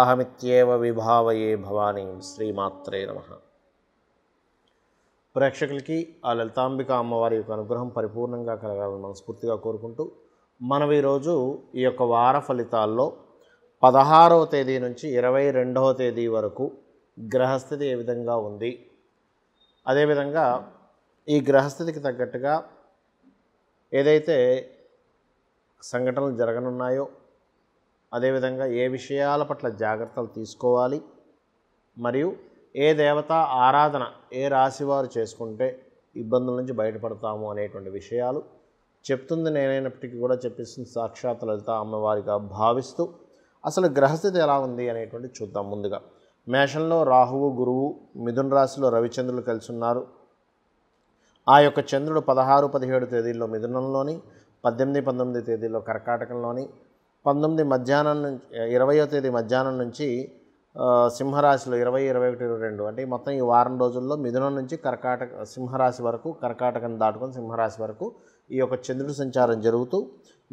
అహమిత్యేవ విభావయే భవానీ శ్రీమాత్రే నమ ప్రేక్షకులకి ఆ లలితాంబిక అమ్మవారి యొక్క అనుగ్రహం పరిపూర్ణంగా కలగాలని మనస్ఫూర్తిగా కోరుకుంటూ మనం ఈరోజు ఈ యొక్క వార ఫలితాల్లో పదహారవ తేదీ నుంచి ఇరవై రెండవ తేదీ వరకు గ్రహస్థితి ఏ విధంగా ఉంది అదేవిధంగా ఈ గ్రహస్థితికి తగ్గట్టుగా ఏదైతే సంఘటనలు జరగనున్నాయో అదేవిధంగా ఏ విషయాల పట్ల జాగ్రత్తలు తీసుకోవాలి మరియు ఏ దేవత ఆరాధన ఏ రాశివారు చేసుకుంటే ఇబ్బందుల నుంచి బయటపడతాము అనేటువంటి విషయాలు చెప్తుంది నేనైనప్పటికీ కూడా చెప్పిస్తుంది సాక్షాత్ లలిత అమ్మవారిగా భావిస్తూ అసలు గ్రహస్థితి ఎలా ఉంది అనేటువంటి చూద్దాం ముందుగా మేషంలో రాహువు గురువు మిథున్ రాశిలో రవిచంద్రులు కలిసి ఉన్నారు ఆ యొక్క చంద్రుడు పదహారు పదిహేడు తేదీల్లో మిథునంలోని పద్దెనిమిది పంతొమ్మిది తేదీల్లో కర్కాటకంలోని పంతొమ్మిది మధ్యాహ్నం నుంచి ఇరవయో తేదీ మధ్యాహ్నం నుంచి సింహరాశిలో ఇరవై ఇరవై ఒకటి ఇరవై రెండు అంటే మొత్తం ఈ వారం రోజుల్లో మిథునం నుంచి కర్కాటక సింహరాశి వరకు కర్కాటకం దాటుకొని సింహరాశి వరకు ఈ యొక్క చంద్రుడి సంచారం జరుగుతూ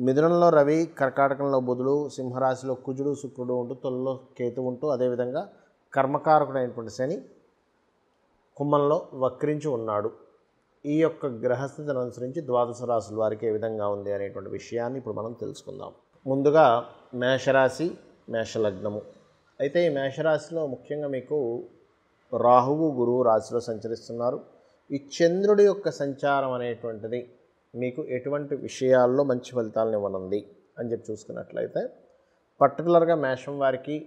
మిథునంలో రవి కర్కాటకంలో బుధుడు సింహరాశిలో కుజుడు శుక్రుడు ఉంటూ తొలలో కేతు ఉంటూ అదేవిధంగా కర్మకారకుడైనటువంటి శని కుమ్మంలో వక్రించి ఉన్నాడు ఈ యొక్క గ్రహస్థితిని అనుసరించి ద్వాదశ రాశుల వారికి ఏ విధంగా ఉంది అనేటువంటి విషయాన్ని ఇప్పుడు మనం తెలుసుకుందాం ముందుగా మేషరాశి మేషలగ్నము అయితే ఈ మేషరాశిలో ముఖ్యంగా మీకు రాహువు గురువు రాశిలో సంచరిస్తున్నారు ఈ చంద్రుడి యొక్క సంచారం అనేటువంటిది మీకు ఎటువంటి విషయాల్లో మంచి ఫలితాలను ఇవ్వనుంది అని చెప్పి చూసుకున్నట్లయితే పర్టికులర్గా మేషం వారికి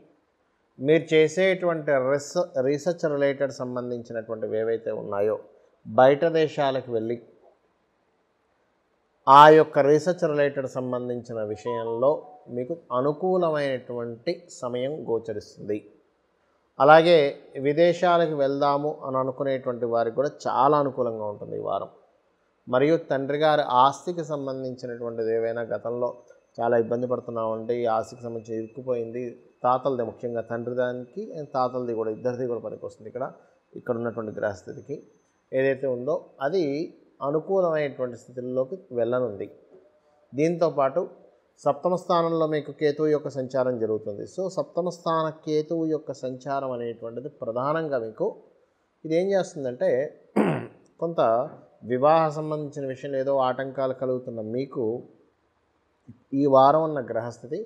మీరు చేసేటువంటి రీసెర్చ్ రిలేటెడ్ సంబంధించినటువంటివి ఏవైతే ఉన్నాయో బయట దేశాలకు వెళ్ళి ఆ యొక్క రీసెర్చ్ రిలేటెడ్ సంబంధించిన విషయంలో మీకు అనుకూలమైనటువంటి సమయం గోచరిస్తుంది అలాగే విదేశాలకు వెళ్దాము అని అనుకునేటువంటి వారికి కూడా చాలా అనుకూలంగా ఉంటుంది ఈ వారం మరియు తండ్రి గారి ఆస్తికి సంబంధించినటువంటిది ఏవైనా గతంలో చాలా ఇబ్బంది పడుతున్నామండి ఈ ఆస్తికి సంబంధించి ఇరుక్కుపోయింది తాతలది ముఖ్యంగా తండ్రి దానికి తాతలది కూడా ఇద్దరిది కూడా పనికి వస్తుంది ఇక్కడ ఇక్కడ ఉన్నటువంటి గ్రహస్థితికి ఏదైతే ఉందో అది అనుకూలమైనటువంటి స్థితుల్లోకి వెళ్ళనుంది దీంతోపాటు సప్తమ స్థానంలో మీకు కేతువు యొక్క సంచారం జరుగుతుంది సో సప్తమ స్థాన కేతువు యొక్క సంచారం అనేటువంటిది ప్రధానంగా మీకు ఇది ఏం చేస్తుందంటే కొంత వివాహ సంబంధించిన విషయం ఏదో ఆటంకాలు కలుగుతున్న మీకు ఈ వారం ఉన్న గ్రహస్థితి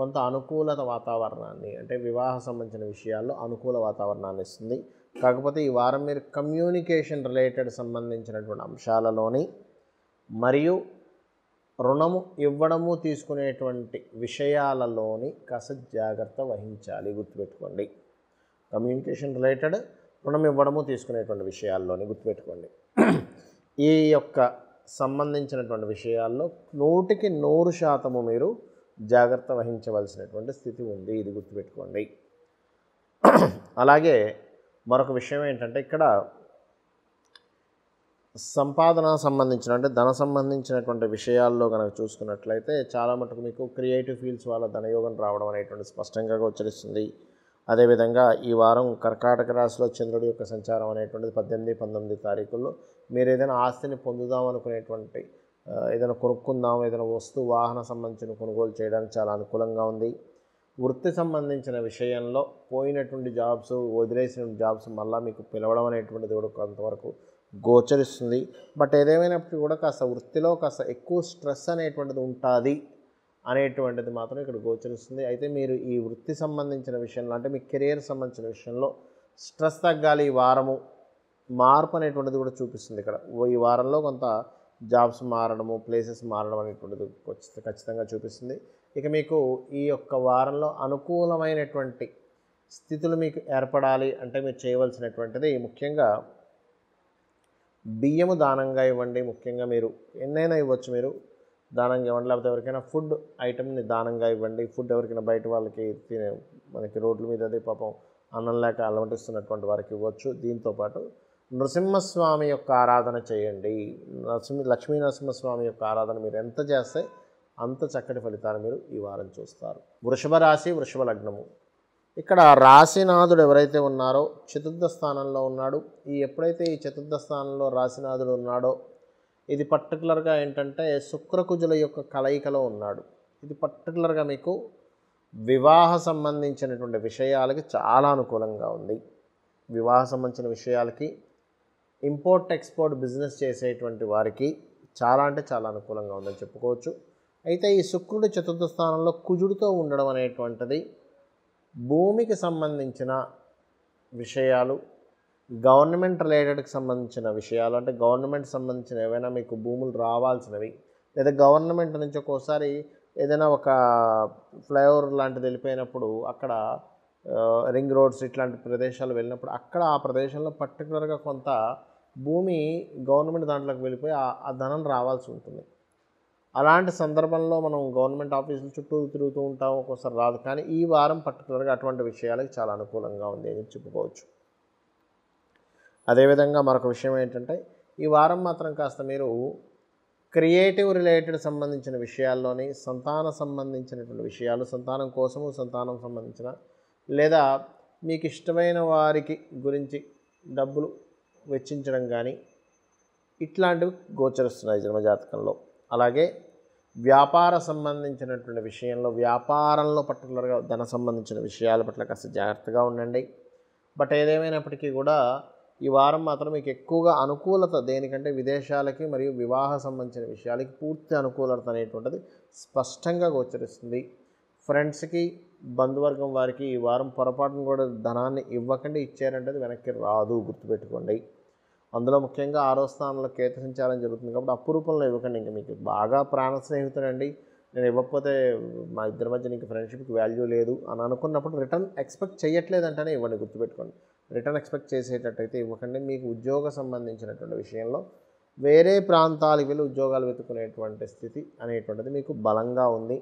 కొంత అనుకూలత వాతావరణాన్ని అంటే వివాహ సంబంధించిన విషయాల్లో అనుకూల వాతావరణాన్ని ఇస్తుంది కాకపోతే ఈ వారం మీరు కమ్యూనికేషన్ రిలేటెడ్ సంబంధించినటువంటి అంశాలలోని మరియు రుణము ఇవ్వడము తీసుకునేటువంటి విషయాలలోని కాస్త జాగ్రత్త వహించాలి గుర్తుపెట్టుకోండి కమ్యూనికేషన్ రిలేటెడ్ రుణం ఇవ్వడము తీసుకునేటువంటి విషయాల్లోని గుర్తుపెట్టుకోండి ఈ యొక్క సంబంధించినటువంటి విషయాల్లో నూటికి నూరు శాతము మీరు జాగ్రత్త వహించవలసినటువంటి స్థితి ఉంది ఇది గుర్తుపెట్టుకోండి అలాగే మరొక విషయం ఏంటంటే ఇక్కడ సంపాదన సంబంధించిన అంటే ధన సంబంధించినటువంటి విషయాల్లో కనుక చూసుకున్నట్లయితే చాలా మటుకు మీకు క్రియేటివ్ ఫీల్డ్స్ వాళ్ళ ధనయోగం రావడం అనేటువంటి స్పష్టంగా గోచరిస్తుంది అదేవిధంగా ఈ వారం కర్కాటక రాశిలో చంద్రుడి యొక్క సంచారం అనేటువంటిది పద్దెనిమిది పంతొమ్మిది తారీఖుల్లో మీరు ఏదైనా ఆస్తిని పొందుదాం అనుకునేటువంటి ఏదైనా కొనుక్కుందాం ఏదైనా వస్తువు వాహన సంబంధించిన కొనుగోలు చేయడానికి చాలా అనుకూలంగా ఉంది వృత్తి సంబంధించిన విషయంలో పోయినటువంటి జాబ్స్ వదిలేసిన జాబ్స్ మళ్ళీ మీకు పిలవడం అనేటువంటిది కూడా కొంతవరకు గోచరిస్తుంది బట్ ఏదేమైనప్పటికీ కూడా కాస్త వృత్తిలో కాస్త ఎక్కువ స్ట్రెస్ అనేటువంటిది ఉంటుంది అనేటువంటిది మాత్రం ఇక్కడ గోచరిస్తుంది అయితే మీరు ఈ వృత్తి సంబంధించిన విషయంలో అంటే మీ కెరియర్ సంబంధించిన విషయంలో స్ట్రెస్ తగ్గాలి ఈ వారము మార్పు అనేటువంటిది కూడా చూపిస్తుంది ఇక్కడ ఈ వారంలో కొంత జాబ్స్ మారడము ప్లేసెస్ మారడం అనేటువంటిది ఖచ్చితంగా చూపిస్తుంది ఇక మీకు ఈ యొక్క వారంలో అనుకూలమైనటువంటి స్థితులు మీకు ఏర్పడాలి అంటే మీరు చేయవలసినటువంటిది ముఖ్యంగా బియ్యము దానంగా ఇవ్వండి ముఖ్యంగా మీరు ఎన్నైనా ఇవ్వచ్చు మీరు దానంగా ఇవ్వండి లేకపోతే ఎవరికైనా ఫుడ్ ఐటమ్ని దానంగా ఇవ్వండి ఫుడ్ ఎవరికైనా బయట వాళ్ళకి తినే మనకి రోడ్ల మీద అదే పాపం అన్నం లేక అలవంటిస్తున్నటువంటి వారికి ఇవ్వచ్చు దీంతోపాటు నృసింహస్వామి యొక్క ఆరాధన చేయండి నరసింహ లక్ష్మీ నరసింహస్వామి యొక్క ఆరాధన మీరు ఎంత చేస్తే అంత చక్కటి ఫలితాలు మీరు ఈ వారం చూస్తారు వృషభ రాశి వృషభ లగ్నము ఇక్కడ రాశినాథుడు ఎవరైతే ఉన్నారో చతుర్థ స్థానంలో ఉన్నాడు ఈ ఎప్పుడైతే ఈ చతుర్థ స్థానంలో రాశినాథుడు ఉన్నాడో ఇది పర్టికులర్గా ఏంటంటే శుక్రకుజుల యొక్క కలయికలో ఉన్నాడు ఇది పర్టికులర్గా మీకు వివాహ సంబంధించినటువంటి విషయాలకి చాలా అనుకూలంగా ఉంది వివాహ సంబంధించిన విషయాలకి ఇంపోర్ట్ ఎక్స్పోర్ట్ బిజినెస్ చేసేటువంటి వారికి చాలా అంటే చాలా అనుకూలంగా ఉందని చెప్పుకోవచ్చు అయితే ఈ శుక్రుడు చతుర్థ స్థానంలో కుజుడితో ఉండడం అనేటువంటిది భూమికి సంబంధించిన విషయాలు గవర్నమెంట్ రిలేటెడ్కి సంబంధించిన విషయాలు అంటే గవర్నమెంట్ సంబంధించిన ఏవైనా మీకు భూములు రావాల్సినవి లేదా గవర్నమెంట్ నుంచి ఒక్కోసారి ఏదైనా ఒక ఫ్లైఓవర్ లాంటిది వెళ్ళిపోయినప్పుడు అక్కడ రింగ్ రోడ్స్ ఇట్లాంటి ప్రదేశాలు వెళ్ళినప్పుడు అక్కడ ఆ ప్రదేశంలో పర్టికులర్గా కొంత భూమి గవర్నమెంట్ దాంట్లోకి వెళ్ళిపోయి ఆ ధనం రావాల్సి ఉంటుంది అలాంటి సందర్భంలో మనం గవర్నమెంట్ ఆఫీసుల చుట్టూ తిరుగుతూ ఉంటాం ఒక్కోసారి రాదు కానీ ఈ వారం పర్టికులర్గా అటువంటి విషయాలకు చాలా అనుకూలంగా ఉంది అని చెప్పుకోవచ్చు అదేవిధంగా మరొక విషయం ఏంటంటే ఈ వారం మాత్రం కాస్త మీరు క్రియేటివ్ రిలేటెడ్ సంబంధించిన విషయాల్లోని సంతాన సంబంధించినటువంటి విషయాలు సంతానం కోసము సంతానం సంబంధించిన లేదా మీకు ఇష్టమైన వారికి గురించి డబ్బులు వెచ్చించడం కానీ ఇట్లాంటివి గోచరిస్తున్నాయి జన్మజాతకంలో అలాగే వ్యాపార సంబంధించినటువంటి విషయంలో వ్యాపారంలో పర్టికులర్గా ధన సంబంధించిన విషయాల పట్ల కాస్త జాగ్రత్తగా ఉండండి బట్ ఏదేమైనప్పటికీ కూడా ఈ వారం మాత్రం మీకు ఎక్కువగా అనుకూలత దేనికంటే విదేశాలకి మరియు వివాహ సంబంధించిన విషయాలకి పూర్తి అనుకూలత అనేటువంటిది స్పష్టంగా గోచరిస్తుంది ఫ్రెండ్స్కి బంధువర్గం వారికి ఈ వారం పొరపాటును కూడా ధనాన్ని ఇవ్వకండి ఇచ్చారంటే వెనక్కి రాదు గుర్తుపెట్టుకోండి అందులో ముఖ్యంగా ఆరో స్థానంలో కేతు జరుగుతుంది కాబట్టి అప్పు రూపంలో ఇవ్వకండి ఇంకా మీకు బాగా ప్రాణ స్నేహితుడండి నేను ఇవ్వకపోతే మా ఇద్దరి మధ్య నీకు ఫ్రెండ్షిప్కి వాల్యూ లేదు అని అనుకున్నప్పుడు రిటర్న్ ఎక్స్పెక్ట్ చేయట్లేదంటేనే ఇవ్వండి గుర్తుపెట్టుకోండి రిటర్న్ ఎక్స్పెక్ట్ చేసేటట్టయితే ఇవ్వకండి మీకు ఉద్యోగ సంబంధించినటువంటి విషయంలో వేరే ప్రాంతాలకు వెళ్ళి ఉద్యోగాలు వెతుకునేటువంటి స్థితి అనేటువంటిది మీకు బలంగా ఉంది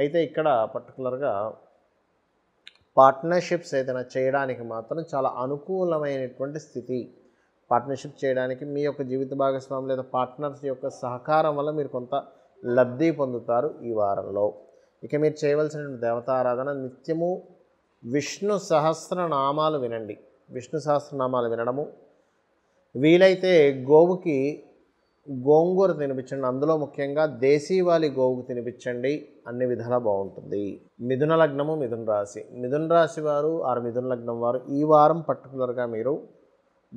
అయితే ఇక్కడ పర్టికులర్గా పార్ట్నర్షిప్స్ ఏదైనా చేయడానికి మాత్రం చాలా అనుకూలమైనటువంటి స్థితి పార్ట్నర్షిప్ చేయడానికి మీ యొక్క జీవిత భాగస్వామి లేదా పార్ట్నర్స్ యొక్క సహకారం వల్ల మీరు కొంత లబ్ధి పొందుతారు ఈ వారంలో ఇక మీరు చేయవలసిన దేవతారాధన నిత్యము విష్ణు సహస్రనామాలు వినండి విష్ణు సహస్రనామాలు వినడము వీలైతే గోవుకి గోంగూర తినిపించండి అందులో ముఖ్యంగా దేశీవాలి గోవుకు తినిపించండి అన్ని విధాలా బాగుంటుంది మిథున లగ్నము మిథున రాశి మిథున రాశి వారు ఆరు మిథున లగ్నం వారు ఈ వారం పర్టికులర్గా మీరు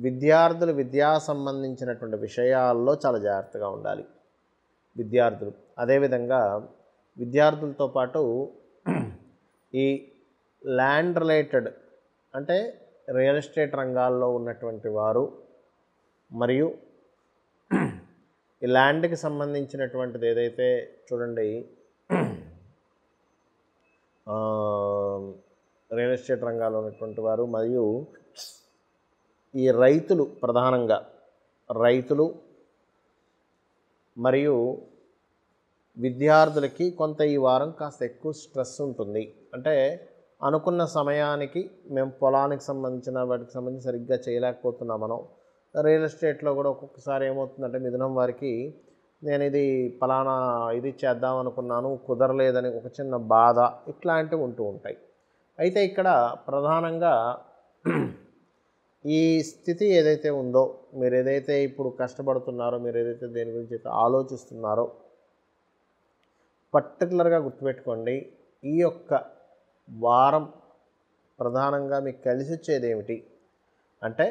విద్యార్థులు విద్యా సంబంధించినటువంటి విషయాల్లో చాలా జాగ్రత్తగా ఉండాలి విద్యార్థులు అదేవిధంగా విద్యార్థులతో పాటు ఈ ల్యాండ్ రిలేటెడ్ అంటే రియల్ ఎస్టేట్ రంగాల్లో ఉన్నటువంటి వారు మరియు ఈ ల్యాండ్కి సంబంధించినటువంటిది ఏదైతే చూడండి రియల్ ఎస్టేట్ రంగాల్లో ఉన్నటువంటి వారు మరియు ఈ రైతులు ప్రధానంగా రైతులు మరియు విద్యార్థులకి కొంత ఈ వారం కాస్త ఎక్కువ స్ట్రెస్ ఉంటుంది అంటే అనుకున్న సమయానికి మేము పొలానికి సంబంధించిన వాటికి సంబంధించి సరిగ్గా చేయలేకపోతున్నాం మనం రియల్ ఎస్టేట్లో కూడా ఒక్కొక్కసారి ఏమవుతుందంటే మిథునం వారికి నేను ఇది ఫలానా ఇది చేద్దాం అనుకున్నాను కుదరలేదని ఒక చిన్న బాధ ఇట్లాంటివి ఉంటూ ఉంటాయి అయితే ఇక్కడ ప్రధానంగా ఈ స్థితి ఏదైతే ఉందో మీరు ఏదైతే ఇప్పుడు కష్టపడుతున్నారో మీరు ఏదైతే దేని గురించి అయితే ఆలోచిస్తున్నారో పర్టికులర్గా గుర్తుపెట్టుకోండి ఈ యొక్క వారం ప్రధానంగా మీకు కలిసి వచ్చేది ఏమిటి అంటే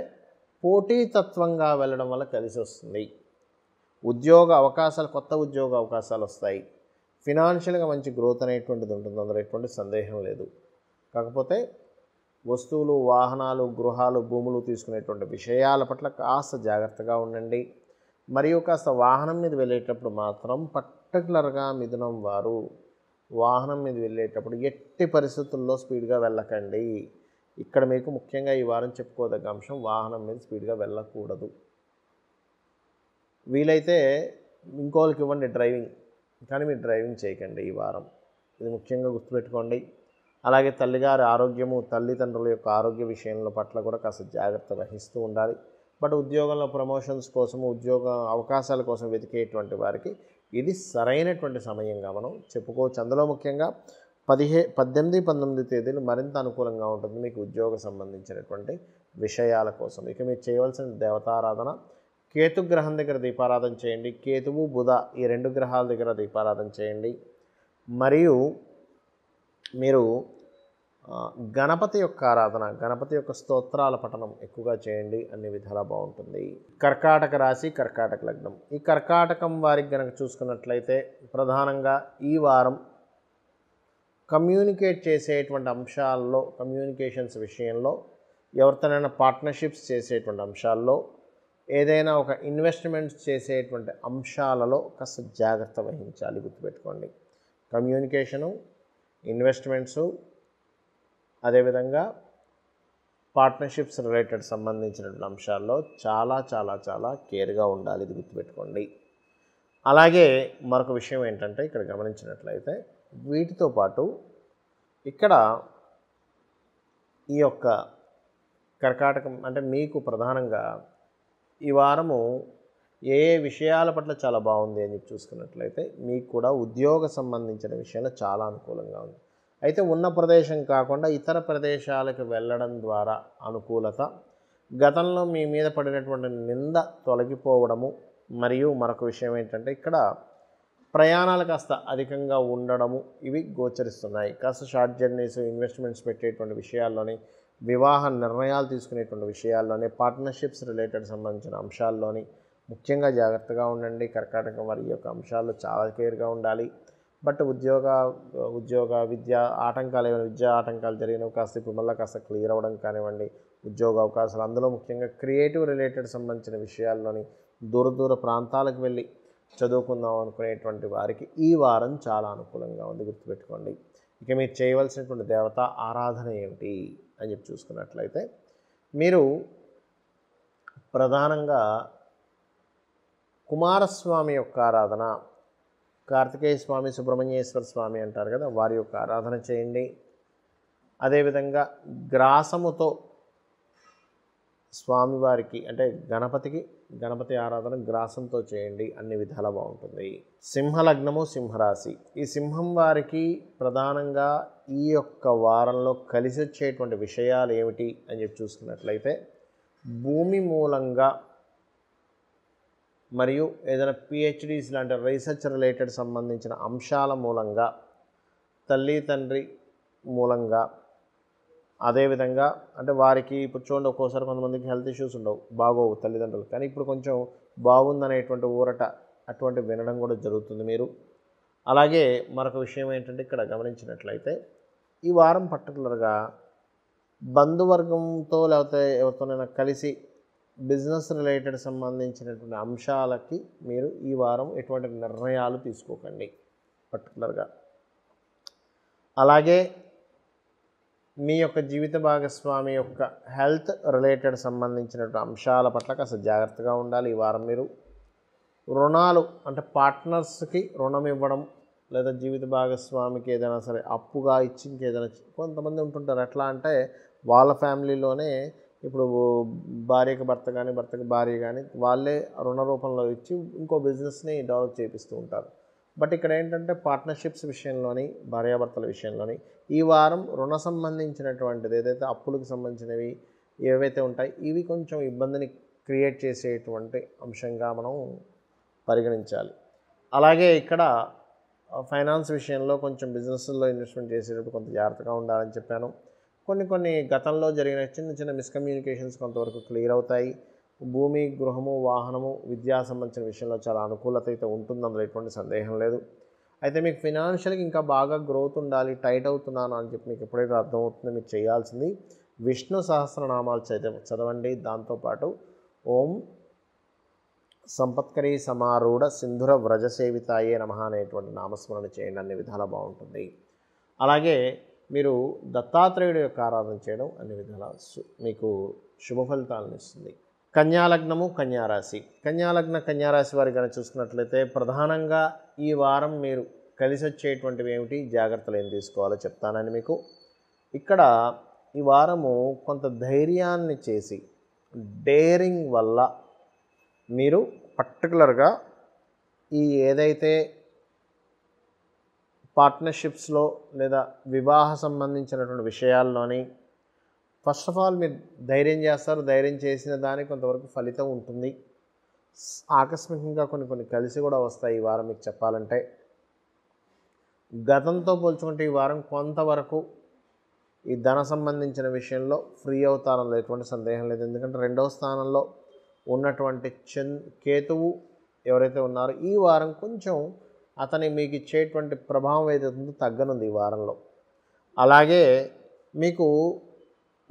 పోటీతత్వంగా వెళ్ళడం వల్ల కలిసి వస్తుంది ఉద్యోగ అవకాశాలు కొత్త ఉద్యోగ అవకాశాలు వస్తాయి ఫినాన్షియల్గా మంచి గ్రోత్ అనేటువంటిది ఉంటుంది అందులో ఎటువంటి సందేహం లేదు కాకపోతే వస్తువులు వాహనాలు గృహాలు భూములు తీసుకునేటువంటి విషయాల పట్ల కాస్త జాగ్రత్తగా ఉండండి మరియు కాస్త వాహనం మీద వెళ్ళేటప్పుడు మాత్రం పర్టికులర్గా మిథునం వారు వాహనం మీద వెళ్ళేటప్పుడు ఎట్టి పరిస్థితుల్లో స్పీడ్గా వెళ్ళకండి ఇక్కడ మీకు ముఖ్యంగా ఈ వారం చెప్పుకోదగ్గ అంశం వాహనం మీద స్పీడ్గా వెళ్ళకూడదు వీలైతే ఇంకోళ్ళకి ఇవ్వండి డ్రైవింగ్ కానీ మీరు డ్రైవింగ్ చేయకండి ఈ వారం ఇది ముఖ్యంగా గుర్తుపెట్టుకోండి అలాగే తల్లిగారి ఆరోగ్యము తల్లిదండ్రుల యొక్క ఆరోగ్య విషయంలో పట్ల కూడా కాస్త జాగ్రత్త వహిస్తూ ఉండాలి బట్ ఉద్యోగంలో ప్రమోషన్స్ కోసం ఉద్యోగ అవకాశాల కోసం వెతికేటువంటి వారికి ఇది సరైనటువంటి సమయంగా మనం చెప్పుకోవచ్చు అందులో ముఖ్యంగా పదిహే పద్దెనిమిది పంతొమ్మిది తేదీలు మరింత అనుకూలంగా ఉంటుంది మీకు ఉద్యోగ సంబంధించినటువంటి విషయాల కోసం ఇక మీరు చేయవలసిన దేవతారాధన కేతు గ్రహం దగ్గర దీపారాధన చేయండి కేతువు బుధ ఈ రెండు గ్రహాల దగ్గర దీపారాధన చేయండి మరియు మీరు గణపతి యొక్క ఆరాధన గణపతి యొక్క స్తోత్రాల పఠనం ఎక్కువగా చేయండి అన్ని విధాలా బాగుంటుంది కర్కాటక రాశి కర్కాటక లగ్నం ఈ కర్కాటకం వారికి గనక చూసుకున్నట్లయితే ప్రధానంగా ఈ వారం కమ్యూనికేట్ చేసేటువంటి అంశాల్లో కమ్యూనికేషన్స్ విషయంలో ఎవరితోనైనా పార్ట్నర్షిప్స్ చేసేటువంటి అంశాల్లో ఏదైనా ఒక ఇన్వెస్ట్మెంట్స్ చేసేటువంటి అంశాలలో కాస్త జాగ్రత్త వహించాలి గుర్తుపెట్టుకోండి కమ్యూనికేషను ఇన్వెస్ట్మెంట్స్ అదేవిధంగా పార్ట్నర్షిప్స్ రిలేటెడ్ సంబంధించినటువంటి అంశాల్లో చాలా చాలా చాలా కేర్గా ఉండాలి ఇది గుర్తుపెట్టుకోండి అలాగే మరొక విషయం ఏంటంటే ఇక్కడ గమనించినట్లయితే వీటితో పాటు ఇక్కడ ఈ యొక్క కర్కాటకం అంటే మీకు ప్రధానంగా ఈ వారము ఏ ఏ విషయాల పట్ల చాలా బాగుంది అని చెప్పి చూసుకున్నట్లయితే మీకు కూడా ఉద్యోగ సంబంధించిన విషయంలో చాలా అనుకూలంగా ఉంది అయితే ఉన్న ప్రదేశం కాకుండా ఇతర ప్రదేశాలకు వెళ్ళడం ద్వారా అనుకూలత గతంలో మీ మీద పడినటువంటి నింద తొలగిపోవడము మరియు మరొక విషయం ఏంటంటే ఇక్కడ ప్రయాణాలు కాస్త అధికంగా ఉండడము ఇవి గోచరిస్తున్నాయి కాస్త షార్ట్ జర్నీస్ ఇన్వెస్ట్మెంట్స్ పెట్టేటువంటి విషయాల్లోని వివాహ నిర్ణయాలు తీసుకునేటువంటి విషయాల్లోని పార్ట్నర్షిప్స్ రిలేటెడ్ సంబంధించిన అంశాల్లోని ముఖ్యంగా జాగ్రత్తగా ఉండండి కర్కాటక వారి యొక్క అంశాల్లో చాలా కేర్గా ఉండాలి బట్ ఉద్యోగ ఉద్యోగ విద్య ఆటంకాలు ఏమైనా విద్యా ఆటంకాలు జరిగినవి కాస్త ఇప్పుడు మళ్ళీ కాస్త క్లియర్ అవ్వడం కానివ్వండి ఉద్యోగ అవకాశాలు అందులో ముఖ్యంగా క్రియేటివ్ రిలేటెడ్ సంబంధించిన విషయాల్లోని దూర దూర ప్రాంతాలకు వెళ్ళి చదువుకుందాం అనుకునేటువంటి వారికి ఈ వారం చాలా అనుకూలంగా ఉంది గుర్తుపెట్టుకోండి ఇక మీరు చేయవలసినటువంటి దేవత ఆరాధన ఏమిటి అని చెప్పి చూసుకున్నట్లయితే మీరు ప్రధానంగా కుమారస్వామి యొక్క ఆరాధన కార్తికేయ స్వామి సుబ్రహ్మణ్యేశ్వర స్వామి అంటారు కదా వారి యొక్క ఆరాధన చేయండి అదేవిధంగా గ్రాసముతో స్వామివారికి అంటే గణపతికి గణపతి ఆరాధన గ్రాసంతో చేయండి అన్ని విధాల బాగుంటుంది సింహలగ్నము సింహరాశి ఈ సింహం వారికి ప్రధానంగా ఈ యొక్క వారంలో కలిసి వచ్చేటువంటి విషయాలు ఏమిటి అని చెప్పి చూసుకున్నట్లయితే భూమి మూలంగా మరియు ఏదైనా పిహెచ్డీస్ లాంటి రీసెర్చ్ రిలేటెడ్ సంబంధించిన అంశాల మూలంగా తల్లి తండ్రి మూలంగా అదేవిధంగా అంటే వారికి ఇప్పుడు చూడండి ఒక్కోసారి కొంతమందికి హెల్త్ ఇష్యూస్ ఉండవు బాగోవు తల్లిదండ్రులు కానీ ఇప్పుడు కొంచెం బాగుందనేటువంటి ఊరట అటువంటి వినడం కూడా జరుగుతుంది మీరు అలాగే మరొక విషయం ఏంటంటే ఇక్కడ గమనించినట్లయితే ఈ వారం పర్టికులర్గా బంధువర్గంతో లేకపోతే ఎవరితోనైనా కలిసి బిజినెస్ రిలేటెడ్ సంబంధించినటువంటి అంశాలకి మీరు ఈ వారం ఎటువంటి నిర్ణయాలు తీసుకోకండి పర్టికులర్గా అలాగే మీ యొక్క జీవిత భాగస్వామి యొక్క హెల్త్ రిలేటెడ్ సంబంధించినటువంటి అంశాల పట్ల కాస్త జాగ్రత్తగా ఉండాలి ఈ వారం మీరు రుణాలు అంటే పార్ట్నర్స్కి రుణం ఇవ్వడం లేదా జీవిత భాగస్వామికి ఏదైనా సరే అప్పుగా ఇచ్చి ఇంకేదైనా కొంతమంది ఉంటుంటారు ఎట్లా అంటే వాళ్ళ ఫ్యామిలీలోనే ఇప్పుడు భార్యకి భర్త కానీ భర్తకి భార్య కానీ వాళ్ళే రుణ రూపంలో ఇచ్చి ఇంకో బిజినెస్ని డెవలప్ చేపిస్తూ ఉంటారు బట్ ఇక్కడ ఏంటంటే పార్ట్నర్షిప్స్ విషయంలోని భార్యాభర్తల విషయంలోని ఈ వారం రుణ సంబంధించినటువంటిది ఏదైతే అప్పులకు సంబంధించినవి ఏవైతే ఉంటాయి ఇవి కొంచెం ఇబ్బందిని క్రియేట్ చేసేటువంటి అంశంగా మనం పరిగణించాలి అలాగే ఇక్కడ ఫైనాన్స్ విషయంలో కొంచెం బిజినెస్లో ఇన్వెస్ట్మెంట్ చేసేటప్పుడు కొంత జాగ్రత్తగా ఉండాలని చెప్పాను కొన్ని కొన్ని గతంలో జరిగిన చిన్న చిన్న మిస్కమ్యూనికేషన్స్ కొంతవరకు క్లియర్ అవుతాయి భూమి గృహము వాహనము విద్యా సంబంధించిన విషయంలో చాలా అనుకూలత అయితే ఉంటుంది అందులో ఎటువంటి సందేహం లేదు అయితే మీకు ఫినాన్షియల్గా ఇంకా బాగా గ్రోత్ ఉండాలి టైట్ అవుతున్నాను అని చెప్పి మీకు ఎప్పుడైతే అర్థమవుతుందో మీకు చేయాల్సింది విష్ణు సహస్రనామాలు చదివ చదవండి దాంతోపాటు ఓం సంపత్కరి సమారూఢ సింధుర వ్రజసేవితాయే నమ అనేటువంటి నామస్మరణ చేయండి అన్ని విధాలా బాగుంటుంది అలాగే మీరు దత్తాత్రేయుడు యొక్క ఆరాధన చేయడం అన్ని విధాల మీకు శుభ ఫలితాలను ఇస్తుంది కన్యాలగ్నము కన్యారాశి కన్యాలగ్న కన్యారాశి వారి కనుక చూసుకున్నట్లయితే ప్రధానంగా ఈ వారం మీరు కలిసి వచ్చేటువంటివి ఏమిటి జాగ్రత్తలు ఏం తీసుకోవాలో చెప్తానని మీకు ఇక్కడ ఈ వారము కొంత ధైర్యాన్ని చేసి డేరింగ్ వల్ల మీరు పర్టికులర్గా ఈ ఏదైతే పార్ట్నర్షిప్స్లో లేదా వివాహ సంబంధించినటువంటి విషయాల్లోని ఫస్ట్ ఆఫ్ ఆల్ మీరు ధైర్యం చేస్తారు ధైర్యం చేసిన దానికి కొంతవరకు ఫలితం ఉంటుంది ఆకస్మికంగా కొన్ని కొన్ని కలిసి కూడా వస్తాయి ఈ వారం మీకు చెప్పాలంటే గతంతో పోల్చుకుంటే ఈ వారం కొంతవరకు ఈ ధన సంబంధించిన విషయంలో ఫ్రీ అవుతారని ఎటువంటి సందేహం లేదు ఎందుకంటే రెండవ స్థానంలో ఉన్నటువంటి చెన్ కేతువు ఎవరైతే ఉన్నారో ఈ వారం కొంచెం అతని మీకు ఇచ్చేటువంటి ప్రభావం ఉందో తగ్గనుంది ఈ వారంలో అలాగే మీకు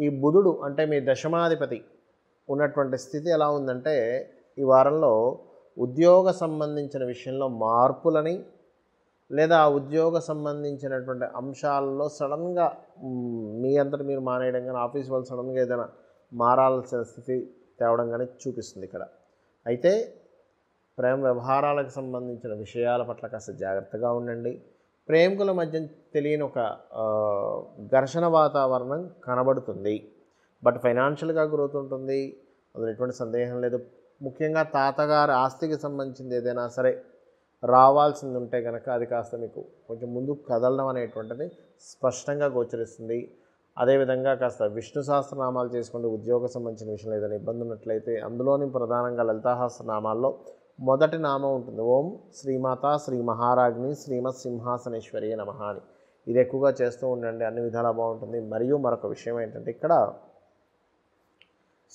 ఈ బుధుడు అంటే మీ దశమాధిపతి ఉన్నటువంటి స్థితి ఎలా ఉందంటే ఈ వారంలో ఉద్యోగ సంబంధించిన విషయంలో మార్పులని లేదా ఉద్యోగ సంబంధించినటువంటి అంశాల్లో సడన్గా మీ అంతటి మీరు మానేయడం కానీ ఆఫీస్ వాళ్ళు సడన్గా ఏదైనా మారాల్సిన స్థితి తేవడం కానీ చూపిస్తుంది ఇక్కడ అయితే ప్రేమ వ్యవహారాలకు సంబంధించిన విషయాల పట్ల కాస్త జాగ్రత్తగా ఉండండి ప్రేమికుల మధ్య తెలియని ఒక ఘర్షణ వాతావరణం కనబడుతుంది బట్ ఫైనాన్షియల్గా గ్రోత్ ఉంటుంది అందులో ఎటువంటి సందేహం లేదు ముఖ్యంగా తాతగారి ఆస్తికి సంబంధించింది ఏదైనా సరే రావాల్సింది ఉంటే కనుక అది కాస్త మీకు కొంచెం ముందు కదలడం అనేటువంటిది స్పష్టంగా గోచరిస్తుంది అదేవిధంగా కాస్త విష్ణు సహస్రనామాలు చేసుకుంటే ఉద్యోగ సంబంధించిన విషయంలో ఏదైనా ఇబ్బంది ఉన్నట్లయితే అందులోని ప్రధానంగా లలితాహస్రనామాల్లో నామాల్లో మొదటి నామం ఉంటుంది ఓం శ్రీమాత శ్రీ మహారాజ్ని శ్రీమత్ సింహాసనేశ్వరి నమ అని ఇది ఎక్కువగా చేస్తూ ఉండండి అన్ని విధాలా బాగుంటుంది మరియు మరొక విషయం ఏంటంటే ఇక్కడ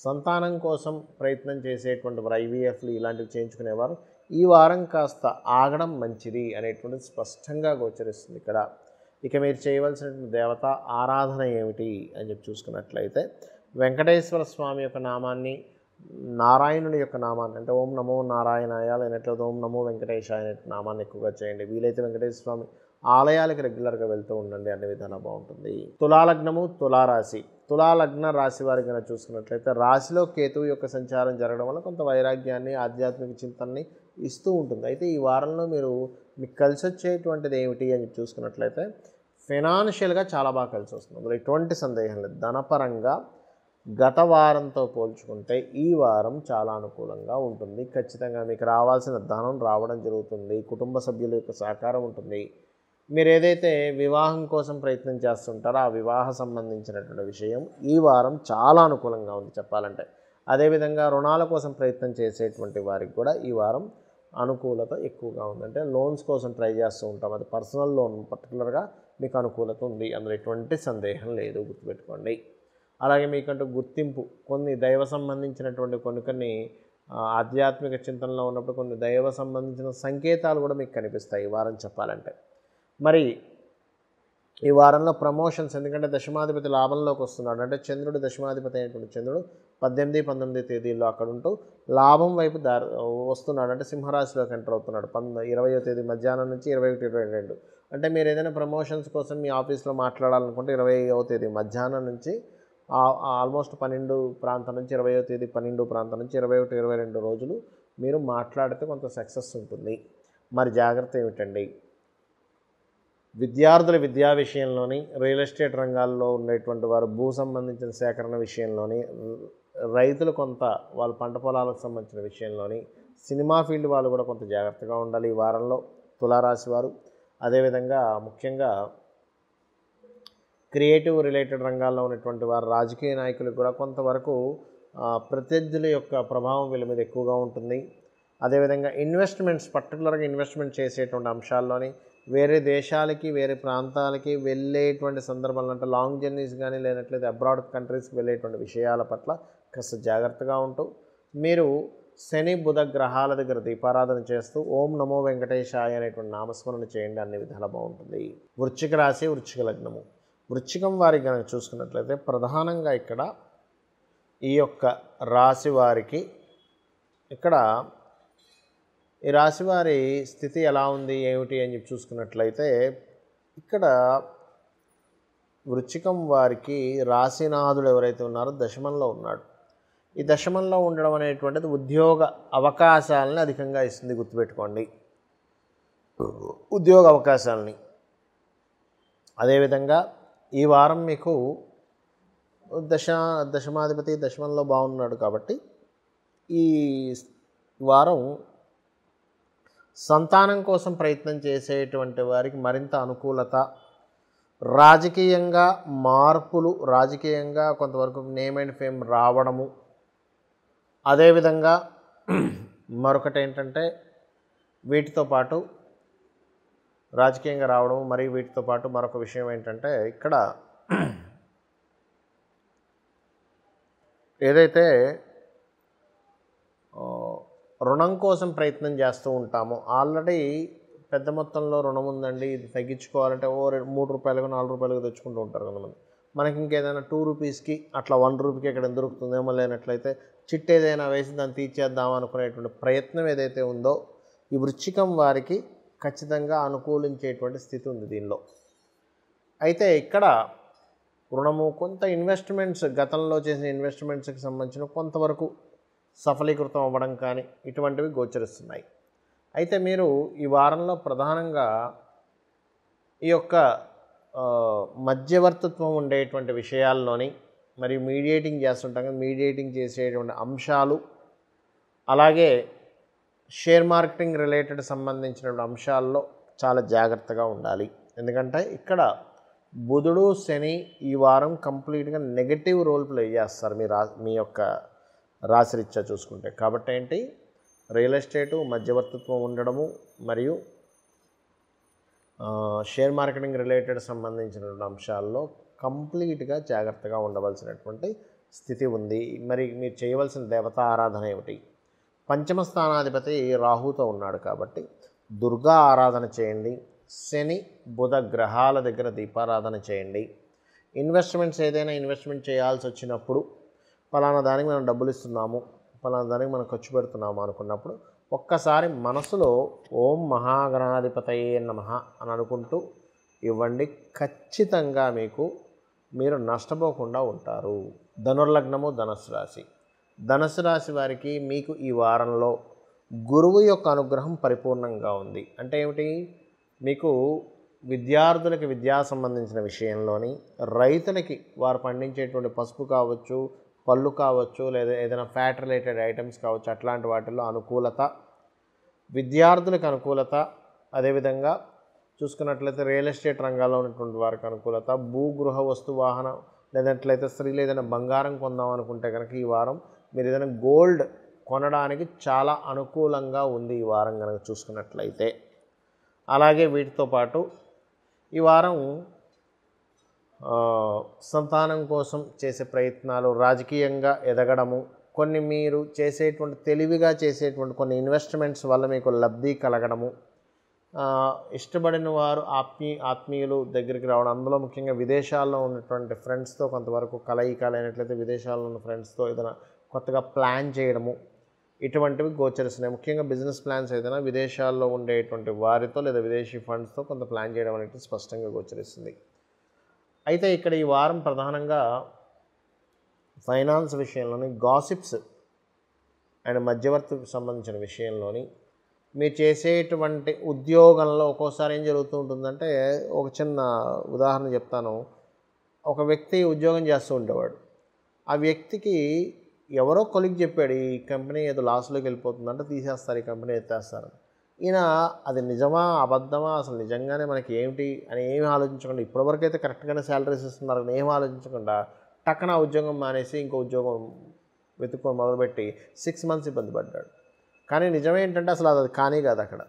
సంతానం కోసం ప్రయత్నం చేసేటువంటి వారు ఐవీఎఫ్లు ఇలాంటివి చేయించుకునేవారు ఈ వారం కాస్త ఆగడం మంచిది అనేటువంటిది స్పష్టంగా గోచరిస్తుంది ఇక్కడ ఇక మీరు చేయవలసినటువంటి దేవత ఆరాధన ఏమిటి అని చెప్పి చూసుకున్నట్లయితే వెంకటేశ్వర స్వామి యొక్క నామాన్ని నారాయణుని యొక్క నామాన్ని అంటే ఓం నమో నారాయణాయ లేనట్లయితే ఓం నమో వెంకటేశాయ అనే నామాన్ని ఎక్కువగా చేయండి వీలైతే వెంకటేశ్వర స్వామి ఆలయాలకు రెగ్యులర్గా వెళ్తూ ఉండండి అన్ని విధాలా బాగుంటుంది తులాలగ్నము తులారాశి తులాలగ్న రాశి వారి కనుక చూసుకున్నట్లయితే రాశిలో కేతువు యొక్క సంచారం జరగడం వల్ల కొంత వైరాగ్యాన్ని ఆధ్యాత్మిక చింతనని ఇస్తూ ఉంటుంది అయితే ఈ వారంలో మీరు మీకు కలిసి వచ్చేటువంటిది ఏమిటి అని చూసుకున్నట్లయితే ఫినాన్షియల్గా చాలా బాగా కలిసి వస్తుంది ఎటువంటి సందేహం లేదు ధనపరంగా గత వారంతో పోల్చుకుంటే ఈ వారం చాలా అనుకూలంగా ఉంటుంది ఖచ్చితంగా మీకు రావాల్సిన ధనం రావడం జరుగుతుంది కుటుంబ సభ్యుల యొక్క సహకారం ఉంటుంది మీరు ఏదైతే వివాహం కోసం ప్రయత్నం చేస్తుంటారో ఆ వివాహ సంబంధించినటువంటి విషయం ఈ వారం చాలా అనుకూలంగా ఉంది చెప్పాలంటే అదేవిధంగా రుణాల కోసం ప్రయత్నం చేసేటువంటి వారికి కూడా ఈ వారం అనుకూలత ఎక్కువగా ఉంది అంటే లోన్స్ కోసం ట్రై చేస్తూ ఉంటాం అది పర్సనల్ లోన్ పర్టికులర్గా మీకు అనుకూలత ఉంది అందులో ఎటువంటి సందేహం లేదు గుర్తుపెట్టుకోండి అలాగే మీకంటూ గుర్తింపు కొన్ని దైవ సంబంధించినటువంటి కొన్ని కొన్ని ఆధ్యాత్మిక చింతనలో ఉన్నప్పుడు కొన్ని దైవ సంబంధించిన సంకేతాలు కూడా మీకు కనిపిస్తాయి ఈ వారం చెప్పాలంటే మరి ఈ వారంలో ప్రమోషన్స్ ఎందుకంటే దశమాధిపతి లాభంలోకి వస్తున్నాడు అంటే చంద్రుడు దశమాధిపతి అయినటువంటి చంద్రుడు పద్దెనిమిది పంతొమ్మిది తేదీల్లో అక్కడ ఉంటూ లాభం వైపు దారి వస్తున్నాడు అంటే సింహరాశిలోకి ఎంటర్ అవుతున్నాడు పంద ఇరవయో తేదీ మధ్యాహ్నం నుంచి ఇరవై ఒకటి ఇరవై రెండు అంటే మీరు ఏదైనా ప్రమోషన్స్ కోసం మీ ఆఫీస్లో మాట్లాడాలనుకుంటే ఇరవై తేదీ మధ్యాహ్నం నుంచి ఆల్మోస్ట్ పన్నెండు ప్రాంతం నుంచి ఇరవయో తేదీ పన్నెండు ప్రాంతం నుంచి ఇరవై ఒకటి ఇరవై రెండు రోజులు మీరు మాట్లాడితే కొంత సక్సెస్ ఉంటుంది మరి జాగ్రత్త ఏమిటండి విద్యార్థుల విద్యా విషయంలోని రియల్ ఎస్టేట్ రంగాల్లో ఉండేటువంటి వారు భూ సంబంధించిన సేకరణ విషయంలోని రైతులు కొంత వాళ్ళ పంట పొలాలకు సంబంధించిన విషయంలోని సినిమా ఫీల్డ్ వాళ్ళు కూడా కొంత జాగ్రత్తగా ఉండాలి ఈ వారంలో తులారాశి వారు అదేవిధంగా ముఖ్యంగా క్రియేటివ్ రిలేటెడ్ రంగాల్లో ఉన్నటువంటి వారు రాజకీయ నాయకులు కూడా కొంతవరకు ప్రత్యర్థుల యొక్క ప్రభావం వీళ్ళ మీద ఎక్కువగా ఉంటుంది అదేవిధంగా ఇన్వెస్ట్మెంట్స్ పర్టికులర్గా ఇన్వెస్ట్మెంట్ చేసేటువంటి అంశాల్లోని వేరే దేశాలకి వేరే ప్రాంతాలకి వెళ్ళేటువంటి సందర్భాలు అంటే లాంగ్ జర్నీస్ కానీ లేనట్లయితే అబ్రాడ్ కంట్రీస్కి వెళ్ళేటువంటి విషయాల పట్ల కాస్త జాగ్రత్తగా ఉంటూ మీరు శని బుధ గ్రహాల దగ్గర దీపారాధన చేస్తూ ఓం నమో వెంకటేశాయ అనేటువంటి నామస్మరణ చేయండి అన్ని విధాలు బాగుంటుంది వృచ్చిక రాశి వృచ్చిక లగ్నము వృచ్చికం వారికి కనుక చూసుకున్నట్లయితే ప్రధానంగా ఇక్కడ ఈ యొక్క రాశి వారికి ఇక్కడ ఈ రాశివారి స్థితి ఎలా ఉంది ఏమిటి అని చెప్పి చూసుకున్నట్లయితే ఇక్కడ వృచ్చికం వారికి రాశినాథుడు ఎవరైతే ఉన్నారో దశమంలో ఉన్నాడు ఈ దశమంలో ఉండడం అనేటువంటిది ఉద్యోగ అవకాశాలని అధికంగా ఇస్తుంది గుర్తుపెట్టుకోండి ఉద్యోగ అవకాశాలని అదేవిధంగా ఈ వారం మీకు దశ దశమాధిపతి దశమంలో బాగున్నాడు కాబట్టి ఈ వారం సంతానం కోసం ప్రయత్నం చేసేటువంటి వారికి మరింత అనుకూలత రాజకీయంగా మార్పులు రాజకీయంగా కొంతవరకు నేమ్ అండ్ ఫేమ్ రావడము అదేవిధంగా మరొకటి ఏంటంటే వీటితో పాటు రాజకీయంగా రావడం మరి వీటితో పాటు మరొక విషయం ఏంటంటే ఇక్కడ ఏదైతే రుణం కోసం ప్రయత్నం చేస్తూ ఉంటామో ఆల్రెడీ పెద్ద మొత్తంలో రుణం ఉందండి ఇది తగ్గించుకోవాలంటే ఓ మూడు రూపాయలకు నాలుగు రూపాయలకు తెచ్చుకుంటూ ఉంటారు కొంతమంది మనకి ఇంకేదైనా టూ రూపీస్కి అట్లా వన్ రూపీకి ఇక్కడ దొరుకుతుందేమో లేనట్లయితే చిట్ ఏదైనా వేసి దాన్ని తీర్చేద్దాం అనుకునేటువంటి ప్రయత్నం ఏదైతే ఉందో ఈ వృచ్చికం వారికి ఖచ్చితంగా అనుకూలించేటువంటి స్థితి ఉంది దీనిలో అయితే ఇక్కడ రుణము కొంత ఇన్వెస్ట్మెంట్స్ గతంలో చేసిన ఇన్వెస్ట్మెంట్స్కి సంబంధించిన కొంతవరకు సఫలీకృతం అవ్వడం కానీ ఇటువంటివి గోచరిస్తున్నాయి అయితే మీరు ఈ వారంలో ప్రధానంగా ఈ యొక్క మధ్యవర్తత్వం ఉండేటువంటి విషయాల్లోని మరియు మీడియేటింగ్ చేస్తుంటాం మీడియేటింగ్ చేసేటువంటి అంశాలు అలాగే షేర్ మార్కెటింగ్ రిలేటెడ్ సంబంధించిన అంశాల్లో చాలా జాగ్రత్తగా ఉండాలి ఎందుకంటే ఇక్కడ బుధుడు శని ఈ వారం కంప్లీట్గా నెగటివ్ రోల్ ప్లే చేస్తారు మీ రా మీ యొక్క రాశిరీత్యా చూసుకుంటే కాబట్టి ఏంటి రియల్ ఎస్టేటు మధ్యవర్తిత్వం ఉండడము మరియు షేర్ మార్కెటింగ్ రిలేటెడ్ సంబంధించిన అంశాల్లో కంప్లీట్గా జాగ్రత్తగా ఉండవలసినటువంటి స్థితి ఉంది మరి మీరు చేయవలసిన దేవతా ఆరాధన ఏమిటి పంచమ స్థానాధిపతి రాహుతో ఉన్నాడు కాబట్టి దుర్గా ఆరాధన చేయండి శని బుధ గ్రహాల దగ్గర దీపారాధన చేయండి ఇన్వెస్ట్మెంట్స్ ఏదైనా ఇన్వెస్ట్మెంట్ చేయాల్సి వచ్చినప్పుడు ఫలానా దానికి మనం డబ్బులు ఇస్తున్నాము పలానా దానికి మనం ఖర్చు పెడుతున్నాము అనుకున్నప్పుడు ఒక్కసారి మనసులో ఓం మహాగణాధిపతయే నమ అని అనుకుంటూ ఇవ్వండి ఖచ్చితంగా మీకు మీరు నష్టపోకుండా ఉంటారు ధనుర్లగ్నము ధనస్సు రాశి ధనుసు రాశి వారికి మీకు ఈ వారంలో గురువు యొక్క అనుగ్రహం పరిపూర్ణంగా ఉంది అంటే ఏమిటి మీకు విద్యార్థులకి విద్యా సంబంధించిన విషయంలోని రైతులకి వారు పండించేటువంటి పసుపు కావచ్చు పళ్ళు కావచ్చు లేదా ఏదైనా ఫ్యాట్ రిలేటెడ్ ఐటమ్స్ కావచ్చు అట్లాంటి వాటిల్లో అనుకూలత విద్యార్థులకు అనుకూలత అదేవిధంగా చూసుకున్నట్లయితే రియల్ ఎస్టేట్ రంగాల్లో ఉన్నటువంటి వారికి అనుకూలత భూగృహ వస్తు వాహనం లేదంటే స్త్రీలు ఏదైనా బంగారం కొందాం అనుకుంటే కనుక ఈ వారం మీరు ఏదైనా గోల్డ్ కొనడానికి చాలా అనుకూలంగా ఉంది ఈ వారం కనుక చూసుకున్నట్లయితే అలాగే వీటితో పాటు ఈ వారం సంతానం కోసం చేసే ప్రయత్నాలు రాజకీయంగా ఎదగడము కొన్ని మీరు చేసేటువంటి తెలివిగా చేసేటువంటి కొన్ని ఇన్వెస్ట్మెంట్స్ వల్ల మీకు లబ్ధి కలగడము ఇష్టపడిన వారు ఆత్మీ ఆత్మీయులు దగ్గరికి రావడం అందులో ముఖ్యంగా విదేశాల్లో ఉన్నటువంటి ఫ్రెండ్స్తో కొంతవరకు కలయిక లేనట్లయితే విదేశాల్లో ఉన్న ఫ్రెండ్స్తో ఏదైనా కొత్తగా ప్లాన్ చేయడము ఇటువంటివి గోచరిస్తున్నాయి ముఖ్యంగా బిజినెస్ ప్లాన్స్ ఏదైనా విదేశాల్లో ఉండేటువంటి వారితో లేదా విదేశీ ఫండ్స్తో కొంత ప్లాన్ చేయడం అనేది స్పష్టంగా గోచరిస్తుంది అయితే ఇక్కడ ఈ వారం ప్రధానంగా ఫైనాన్స్ విషయంలోని గాసిప్స్ అండ్ మధ్యవర్తికి సంబంధించిన విషయంలోని మీరు చేసేటువంటి ఉద్యోగంలో ఒక్కోసారి ఏం జరుగుతూ ఉంటుందంటే ఒక చిన్న ఉదాహరణ చెప్తాను ఒక వ్యక్తి ఉద్యోగం చేస్తూ ఉండేవాడు ఆ వ్యక్తికి ఎవరో కొలిగి చెప్పాడు ఈ కంపెనీ ఏదో లాస్లోకి వెళ్ళిపోతుందంటే తీసేస్తారు ఈ కంపెనీ ఎత్తేస్తారు ఈయన అది నిజమా అబద్ధమా అసలు నిజంగానే మనకి ఏమిటి అని ఏమి ఆలోచించకుండా ఇప్పటివరకు అయితే కరెక్ట్గానే శాలరీస్ ఇస్తున్నారు అని ఏమి ఆలోచించకుండా టక్కన ఉద్యోగం మానేసి ఇంకో ఉద్యోగం వెతుక్కొని మొదలుపెట్టి సిక్స్ మంత్స్ ఇబ్బంది పడ్డాడు కానీ నిజమేంటంటే అసలు అది కానీ కాదు అక్కడ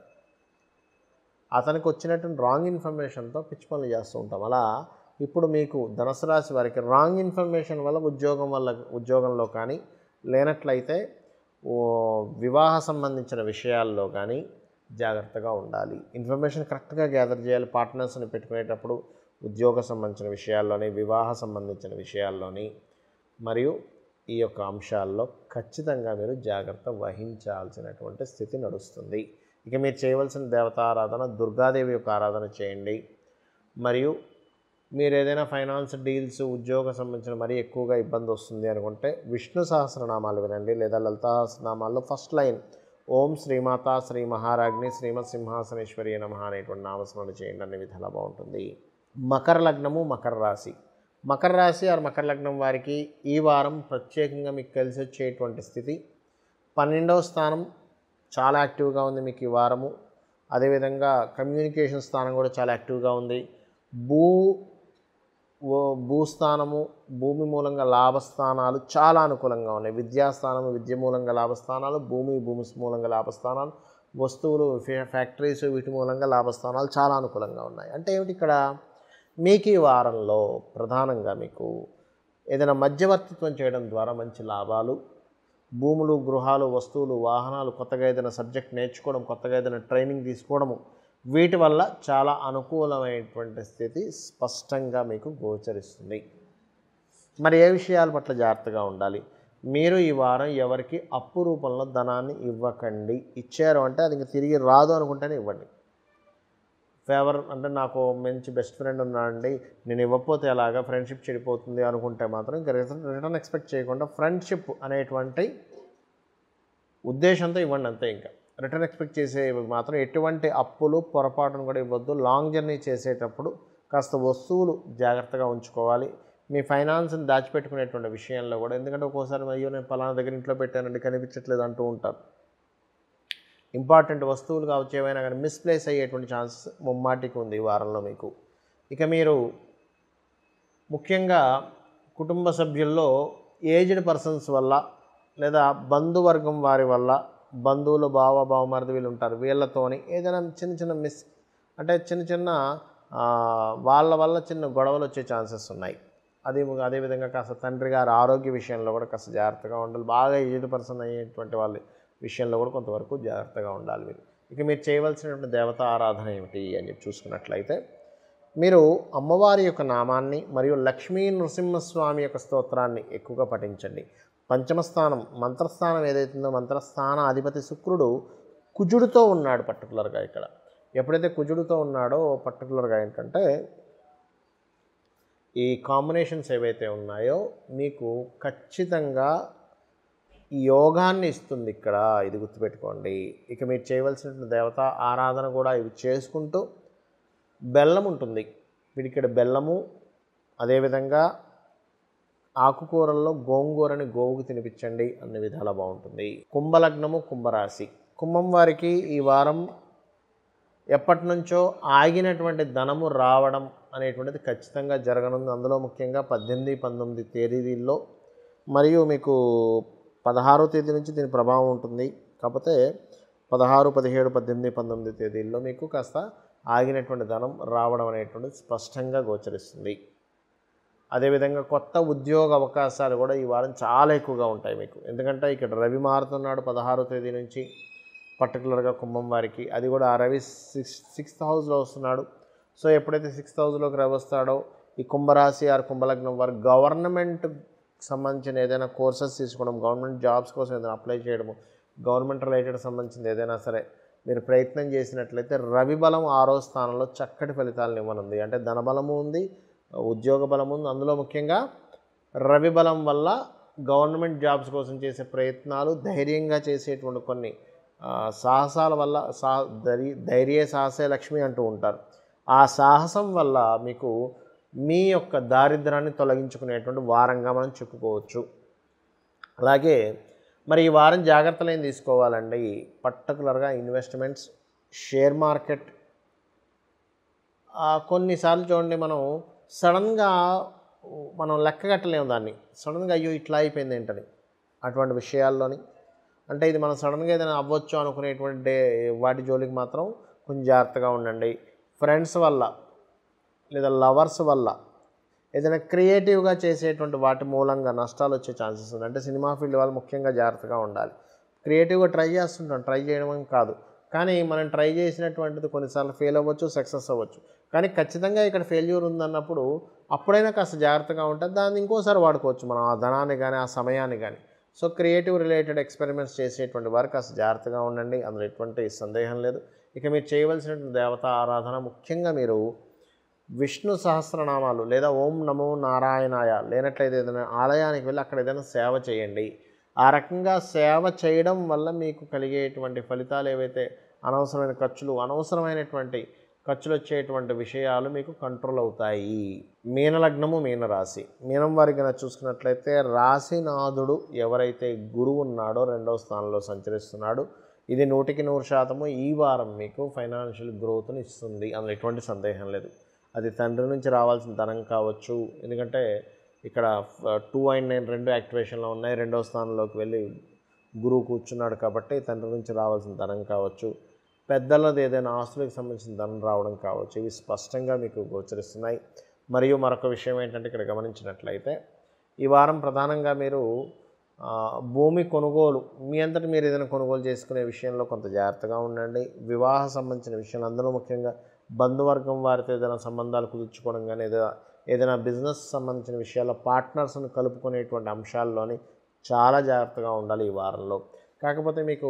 అతనికి వచ్చినట్టు రాంగ్ ఇన్ఫర్మేషన్తో పిచ్చి పనులు చేస్తూ ఉంటాం అలా ఇప్పుడు మీకు ధనుసు రాశి వారికి రాంగ్ ఇన్ఫర్మేషన్ వల్ల ఉద్యోగం వల్ల ఉద్యోగంలో కానీ లేనట్లయితే వివాహ సంబంధించిన విషయాల్లో కానీ జాగ్రత్తగా ఉండాలి ఇన్ఫర్మేషన్ కరెక్ట్గా గ్యాదర్ చేయాలి పార్ట్నర్స్ని పెట్టుకునేటప్పుడు ఉద్యోగ సంబంధించిన విషయాల్లోని వివాహ సంబంధించిన విషయాల్లోని మరియు ఈ యొక్క అంశాల్లో ఖచ్చితంగా మీరు జాగ్రత్త వహించాల్సినటువంటి స్థితి నడుస్తుంది ఇక మీరు చేయవలసిన దేవతారాధన దుర్గాదేవి యొక్క ఆరాధన చేయండి మరియు మీరు ఏదైనా ఫైనాన్స్ డీల్స్ ఉద్యోగ సంబంధించిన మరీ ఎక్కువగా ఇబ్బంది వస్తుంది అనుకుంటే విష్ణు సహస్రనామాలు వినండి లేదా లలితాహస్రనామాల్లో ఫస్ట్ లైన్ ఓం శ్రీమాత శ్రీ మహారాజ్ని శ్రీమత్ సింహాసనేశ్వరి నమ అనేటువంటి నామస్మరణ చేయండి అన్ని విధాలా బాగుంటుంది మకర లగ్నము మకర రాశి మకర రాశి ఆరు మకర లగ్నం వారికి ఈ వారం ప్రత్యేకంగా మీకు కలిసి వచ్చేటువంటి స్థితి పన్నెండవ స్థానం చాలా యాక్టివ్గా ఉంది మీకు ఈ వారము అదేవిధంగా కమ్యూనికేషన్ స్థానం కూడా చాలా యాక్టివ్గా ఉంది భూ భూస్థానము భూమి మూలంగా లాభస్థానాలు చాలా అనుకూలంగా ఉన్నాయి విద్యాస్థానము విద్య మూలంగా లాభస్థానాలు భూమి భూమి మూలంగా లాభస్థానాలు వస్తువులు ఫ్యాక్టరీస్ వీటి మూలంగా లాభస్థానాలు చాలా అనుకూలంగా ఉన్నాయి అంటే ఏమిటి ఇక్కడ మీకు ఈ వారంలో ప్రధానంగా మీకు ఏదైనా మధ్యవర్తిత్వం చేయడం ద్వారా మంచి లాభాలు భూములు గృహాలు వస్తువులు వాహనాలు కొత్తగా ఏదైనా సబ్జెక్ట్ నేర్చుకోవడం కొత్తగా ఏదైనా ట్రైనింగ్ తీసుకోవడము వీటి వల్ల చాలా అనుకూలమైనటువంటి స్థితి స్పష్టంగా మీకు గోచరిస్తుంది మరి ఏ విషయాల పట్ల జాగ్రత్తగా ఉండాలి మీరు ఈ వారం ఎవరికి అప్పు రూపంలో ధనాన్ని ఇవ్వకండి ఇచ్చారు అంటే అది తిరిగి రాదు అనుకుంటేనే ఇవ్వండి ఫేవర్ అంటే నాకు మంచి బెస్ట్ ఫ్రెండ్ ఉన్నాడండి నేను ఇవ్వకపోతే ఎలాగా ఫ్రెండ్షిప్ చెడిపోతుంది అనుకుంటే మాత్రం ఇంకా రిటర్న్ రిటర్న్ ఎక్స్పెక్ట్ చేయకుండా ఫ్రెండ్షిప్ అనేటువంటి ఉద్దేశంతో ఇవ్వండి అంతే ఇంకా రిటర్న్ ఎక్స్పెక్ట్ చేసే మాత్రం ఎటువంటి అప్పులు పొరపాటును కూడా ఇవ్వద్దు లాంగ్ జర్నీ చేసేటప్పుడు కాస్త వస్తువులు జాగ్రత్తగా ఉంచుకోవాలి మీ ఫైనాన్స్ని దాచిపెట్టుకునేటువంటి విషయంలో కూడా ఎందుకంటే ఒక్కోసారి అయ్యో నేను పలానా దగ్గర ఇంట్లో పెట్టానండి కనిపించట్లేదు అంటూ ఉంటారు ఇంపార్టెంట్ వస్తువులు కావచ్చు ఏమైనా కానీ మిస్ప్లేస్ అయ్యేటువంటి ఛాన్స్ ముమ్మాటికి ఉంది ఈ వారంలో మీకు ఇక మీరు ముఖ్యంగా కుటుంబ సభ్యుల్లో ఏజ్డ్ పర్సన్స్ వల్ల లేదా బంధువర్గం వారి వల్ల బంధువులు బావ బావ మరిది వీళ్ళు ఉంటారు వీళ్ళతోని ఏదైనా చిన్న చిన్న మిస్ అంటే చిన్న చిన్న వాళ్ళ వల్ల చిన్న గొడవలు వచ్చే ఛాన్సెస్ ఉన్నాయి అదే అదేవిధంగా కాస్త తండ్రి గారి ఆరోగ్య విషయంలో కూడా కాస్త జాగ్రత్తగా ఉండాలి బాగా ఏజ్డ్ పర్సన్ అయ్యేటువంటి వాళ్ళ విషయంలో కూడా కొంతవరకు జాగ్రత్తగా ఉండాలి మీరు ఇక మీరు చేయవలసినటువంటి దేవత ఆరాధన ఏమిటి అని చెప్పి చూసుకున్నట్లయితే మీరు అమ్మవారి యొక్క నామాన్ని మరియు లక్ష్మీ నృసింహస్వామి యొక్క స్తోత్రాన్ని ఎక్కువగా పఠించండి పంచమస్థానం మంత్రస్థానం ఏదైతుందో మంత్రస్థాన అధిపతి శుక్రుడు కుజుడితో ఉన్నాడు పర్టికులర్గా ఇక్కడ ఎప్పుడైతే కుజుడితో ఉన్నాడో పర్టికులర్గా ఏంటంటే ఈ కాంబినేషన్స్ ఏవైతే ఉన్నాయో మీకు ఖచ్చితంగా ఈ యోగాన్ని ఇస్తుంది ఇక్కడ ఇది గుర్తుపెట్టుకోండి ఇక మీరు చేయవలసిన దేవత ఆరాధన కూడా ఇవి చేసుకుంటూ బెల్లం ఉంటుంది వీడిక్కడ బెల్లము అదేవిధంగా ఆకుకూరల్లో గోంగూరని గోవుకు తినిపించండి అన్ని విధాలా బాగుంటుంది కుంభలగ్నము కుంభరాశి కుంభం వారికి ఈ వారం ఎప్పటి నుంచో ఆగినటువంటి ధనము రావడం అనేటువంటిది ఖచ్చితంగా జరగనుంది అందులో ముఖ్యంగా పద్దెనిమిది పంతొమ్మిది తేదీల్లో మరియు మీకు పదహారో తేదీ నుంచి దీని ప్రభావం ఉంటుంది కాకపోతే పదహారు పదిహేడు పద్దెనిమిది పంతొమ్మిది తేదీల్లో మీకు కాస్త ఆగినటువంటి ధనం రావడం అనేటువంటిది స్పష్టంగా గోచరిస్తుంది అదేవిధంగా కొత్త ఉద్యోగ అవకాశాలు కూడా ఈ వారం చాలా ఎక్కువగా ఉంటాయి మీకు ఎందుకంటే ఇక్కడ రవి మారుతున్నాడు పదహారో తేదీ నుంచి పర్టికులర్గా కుంభం వారికి అది కూడా ఆ రవి సిక్స్ సిక్స్త్ హౌస్లో వస్తున్నాడు సో ఎప్పుడైతే సిక్స్త్ హౌస్లోకి రవి వస్తాడో ఈ కుంభరాశి ఆరు కుంభలగ్నం వారు గవర్నమెంట్ సంబంధించిన ఏదైనా కోర్సెస్ తీసుకోవడం గవర్నమెంట్ జాబ్స్ కోసం ఏదైనా అప్లై చేయడము గవర్నమెంట్ రిలేటెడ్ సంబంధించింది ఏదైనా సరే మీరు ప్రయత్నం చేసినట్లయితే రవి బలం ఆరో స్థానంలో చక్కటి ఫలితాలను ఇవ్వనుంది అంటే ధనబలము ఉంది ఉద్యోగ బలం ఉంది అందులో ముఖ్యంగా రవి బలం వల్ల గవర్నమెంట్ జాబ్స్ కోసం చేసే ప్రయత్నాలు ధైర్యంగా చేసేటువంటి కొన్ని సాహసాల వల్ల సా ధైర్య సాహసే లక్ష్మి అంటూ ఉంటారు ఆ సాహసం వల్ల మీకు మీ యొక్క దారిద్రాన్ని తొలగించుకునేటువంటి వారంగా మనం చెప్పుకోవచ్చు అలాగే మరి ఈ వారం జాగ్రత్తలు ఏం తీసుకోవాలండి పర్టికులర్గా ఇన్వెస్ట్మెంట్స్ షేర్ మార్కెట్ కొన్నిసార్లు చూడండి మనం సడన్గా మనం లెక్క కట్టలేము దాన్ని సడన్గా అయ్యో ఇట్లా అయిపోయింది ఏంటని అటువంటి విషయాల్లోని అంటే ఇది మనం సడన్గా ఏదైనా అవ్వచ్చు అనుకునేటువంటి వాటి జోలికి మాత్రం కొంచెం జాగ్రత్తగా ఉండండి ఫ్రెండ్స్ వల్ల లేదా లవర్స్ వల్ల ఏదైనా క్రియేటివ్గా చేసేటువంటి వాటి మూలంగా నష్టాలు వచ్చే ఛాన్సెస్ ఉంది అంటే సినిమా ఫీల్డ్ వాళ్ళు ముఖ్యంగా జాగ్రత్తగా ఉండాలి క్రియేటివ్గా ట్రై చేస్తుంటాం ట్రై చేయడం కాదు కానీ మనం ట్రై చేసినటువంటిది కొన్నిసార్లు ఫెయిల్ అవ్వచ్చు సక్సెస్ అవ్వచ్చు కానీ ఖచ్చితంగా ఇక్కడ ఫెయిల్యూర్ ఉందన్నప్పుడు అప్పుడైనా కాస్త జాగ్రత్తగా ఉంటుంది దాన్ని ఇంకోసారి వాడుకోవచ్చు మనం ఆ ధనాన్ని కానీ ఆ సమయాన్ని కానీ సో క్రియేటివ్ రిలేటెడ్ ఎక్స్పెరిమెంట్స్ చేసేటువంటి వారు కాస్త జాగ్రత్తగా ఉండండి అందులో ఎటువంటి సందేహం లేదు ఇక మీరు చేయవలసిన దేవత ఆరాధన ముఖ్యంగా మీరు విష్ణు సహస్రనామాలు లేదా ఓం నమో నారాయణాయ లేనట్లయితే ఏదైనా ఆలయానికి వెళ్ళి అక్కడ ఏదైనా సేవ చేయండి ఆ రకంగా సేవ చేయడం వల్ల మీకు కలిగేటువంటి ఫలితాలు ఏవైతే అనవసరమైన ఖర్చులు అనవసరమైనటువంటి ఖర్చులు వచ్చేటువంటి విషయాలు మీకు కంట్రోల్ అవుతాయి మీనలగ్నము మీనరాశి మీనం వారికి నా చూసుకున్నట్లయితే రాశినాథుడు ఎవరైతే గురువు ఉన్నాడో రెండవ స్థానంలో సంచరిస్తున్నాడు ఇది నూటికి నూరు శాతము ఈ వారం మీకు ఫైనాన్షియల్ గ్రోత్ని ఇస్తుంది అందులో ఎటువంటి సందేహం లేదు అది తండ్రి నుంచి రావాల్సిన ధనం కావచ్చు ఎందుకంటే ఇక్కడ టూ అండ్ నైన్ రెండు యాక్టివేషన్లో ఉన్నాయి రెండో స్థానంలోకి వెళ్ళి గురువు కూర్చున్నాడు కాబట్టి తండ్రి నుంచి రావాల్సిన ధనం కావచ్చు పెద్దలది ఏదైనా ఆస్తులకు సంబంధించిన ధనం రావడం కావచ్చు ఇవి స్పష్టంగా మీకు గోచరిస్తున్నాయి మరియు మరొక విషయం ఏంటంటే ఇక్కడ గమనించినట్లయితే ఈ వారం ప్రధానంగా మీరు భూమి కొనుగోలు మీ అంతటి మీరు ఏదైనా కొనుగోలు చేసుకునే విషయంలో కొంత జాగ్రత్తగా ఉండండి వివాహ సంబంధించిన విషయాలు అందులో ముఖ్యంగా బంధువర్గం వారితో ఏదైనా సంబంధాలు కుదుర్చుకోవడం కానీ ఏదైనా ఏదైనా బిజినెస్ సంబంధించిన విషయాల్లో పార్ట్నర్స్ని కలుపుకునేటువంటి అంశాల్లోని చాలా జాగ్రత్తగా ఉండాలి ఈ వారంలో కాకపోతే మీకు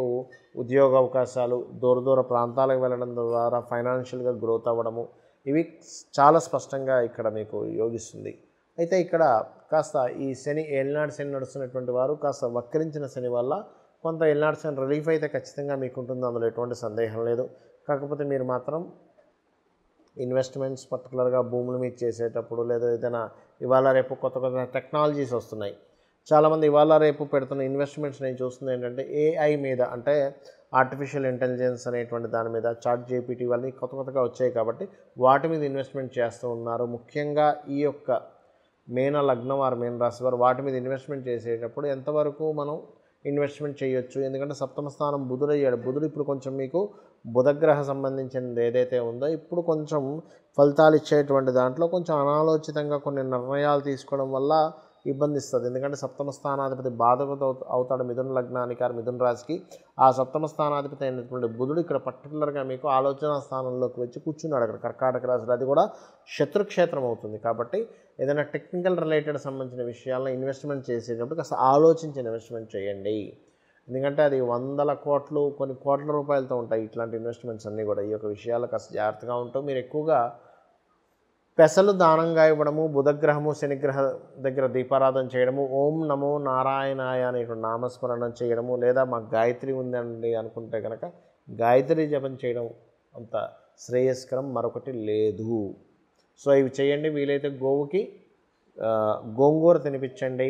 ఉద్యోగ అవకాశాలు దూర దూర ప్రాంతాలకు వెళ్ళడం ద్వారా ఫైనాన్షియల్గా గ్రోత్ అవ్వడము ఇవి చాలా స్పష్టంగా ఇక్కడ మీకు యోగిస్తుంది అయితే ఇక్కడ కాస్త ఈ శని ఏలినాడు శని నడుస్తున్నటువంటి వారు కాస్త వక్రించిన శని వల్ల కొంత ఏలినాడు శని రిలీఫ్ అయితే ఖచ్చితంగా మీకు ఉంటుంది అందులో ఎటువంటి సందేహం లేదు కాకపోతే మీరు మాత్రం ఇన్వెస్ట్మెంట్స్ పర్టికులర్గా భూముల మీద చేసేటప్పుడు లేదా ఏదైనా ఇవాళ రేపు కొత్త కొత్త టెక్నాలజీస్ వస్తున్నాయి చాలామంది ఇవాళ రేపు పెడుతున్న ఇన్వెస్ట్మెంట్స్ నేను చూస్తుంది ఏంటంటే ఏఐ మీద అంటే ఆర్టిఫిషియల్ ఇంటెలిజెన్స్ అనేటువంటి దాని మీద చాట్ జీపీటీ ఇవన్నీ కొత్త కొత్తగా వచ్చాయి కాబట్టి వాటి మీద ఇన్వెస్ట్మెంట్ చేస్తూ ఉన్నారు ముఖ్యంగా ఈ యొక్క మేన లగ్నం వారు మేన రాశి వారు వాటి మీద ఇన్వెస్ట్మెంట్ చేసేటప్పుడు ఎంతవరకు మనం ఇన్వెస్ట్మెంట్ చేయొచ్చు ఎందుకంటే సప్తమ స్థానం అయ్యాడు బుధుడు ఇప్పుడు కొంచెం మీకు బుధగ్రహ సంబంధించినది ఏదైతే ఉందో ఇప్పుడు కొంచెం ఫలితాలు ఇచ్చేటువంటి దాంట్లో కొంచెం అనాలోచితంగా కొన్ని నిర్ణయాలు తీసుకోవడం వల్ల ఇబ్బంది ఇస్తుంది ఎందుకంటే సప్తమ స్థానాధిపతి బాధకుడు అవుతాడు మిథున లగ్నానికి ఆ మిథున రాశికి ఆ సప్తమ స్థానాధిపతి అయినటువంటి బుధుడు ఇక్కడ పర్టికులర్గా మీకు ఆలోచన స్థానంలోకి వచ్చి కూర్చున్నాడు అక్కడ కర్కాటక రాశిలో అది కూడా శత్రుక్షేత్రం అవుతుంది కాబట్టి ఏదైనా టెక్నికల్ రిలేటెడ్ సంబంధించిన విషయాలను ఇన్వెస్ట్మెంట్ చేసేటప్పుడు కాస్త ఆలోచించి ఇన్వెస్ట్మెంట్ చేయండి ఎందుకంటే అది వందల కోట్లు కొన్ని కోట్ల రూపాయలతో ఉంటాయి ఇట్లాంటి ఇన్వెస్ట్మెంట్స్ అన్నీ కూడా ఈ యొక్క విషయాలు కాస్త జాగ్రత్తగా ఉంటాం మీరు ఎక్కువగా పెసలు దానంగా ఇవ్వడము బుధగ్రహము శనిగ్రహ దగ్గర దీపారాధన చేయడము ఓం నమో నారాయణాయ అనేటువంటి నామస్మరణం చేయడము లేదా మాకు గాయత్రి ఉందండి అనుకుంటే కనుక గాయత్రి జపం చేయడం అంత శ్రేయస్కరం మరొకటి లేదు సో ఇవి చేయండి వీలైతే గోవుకి గోంగూర తినిపించండి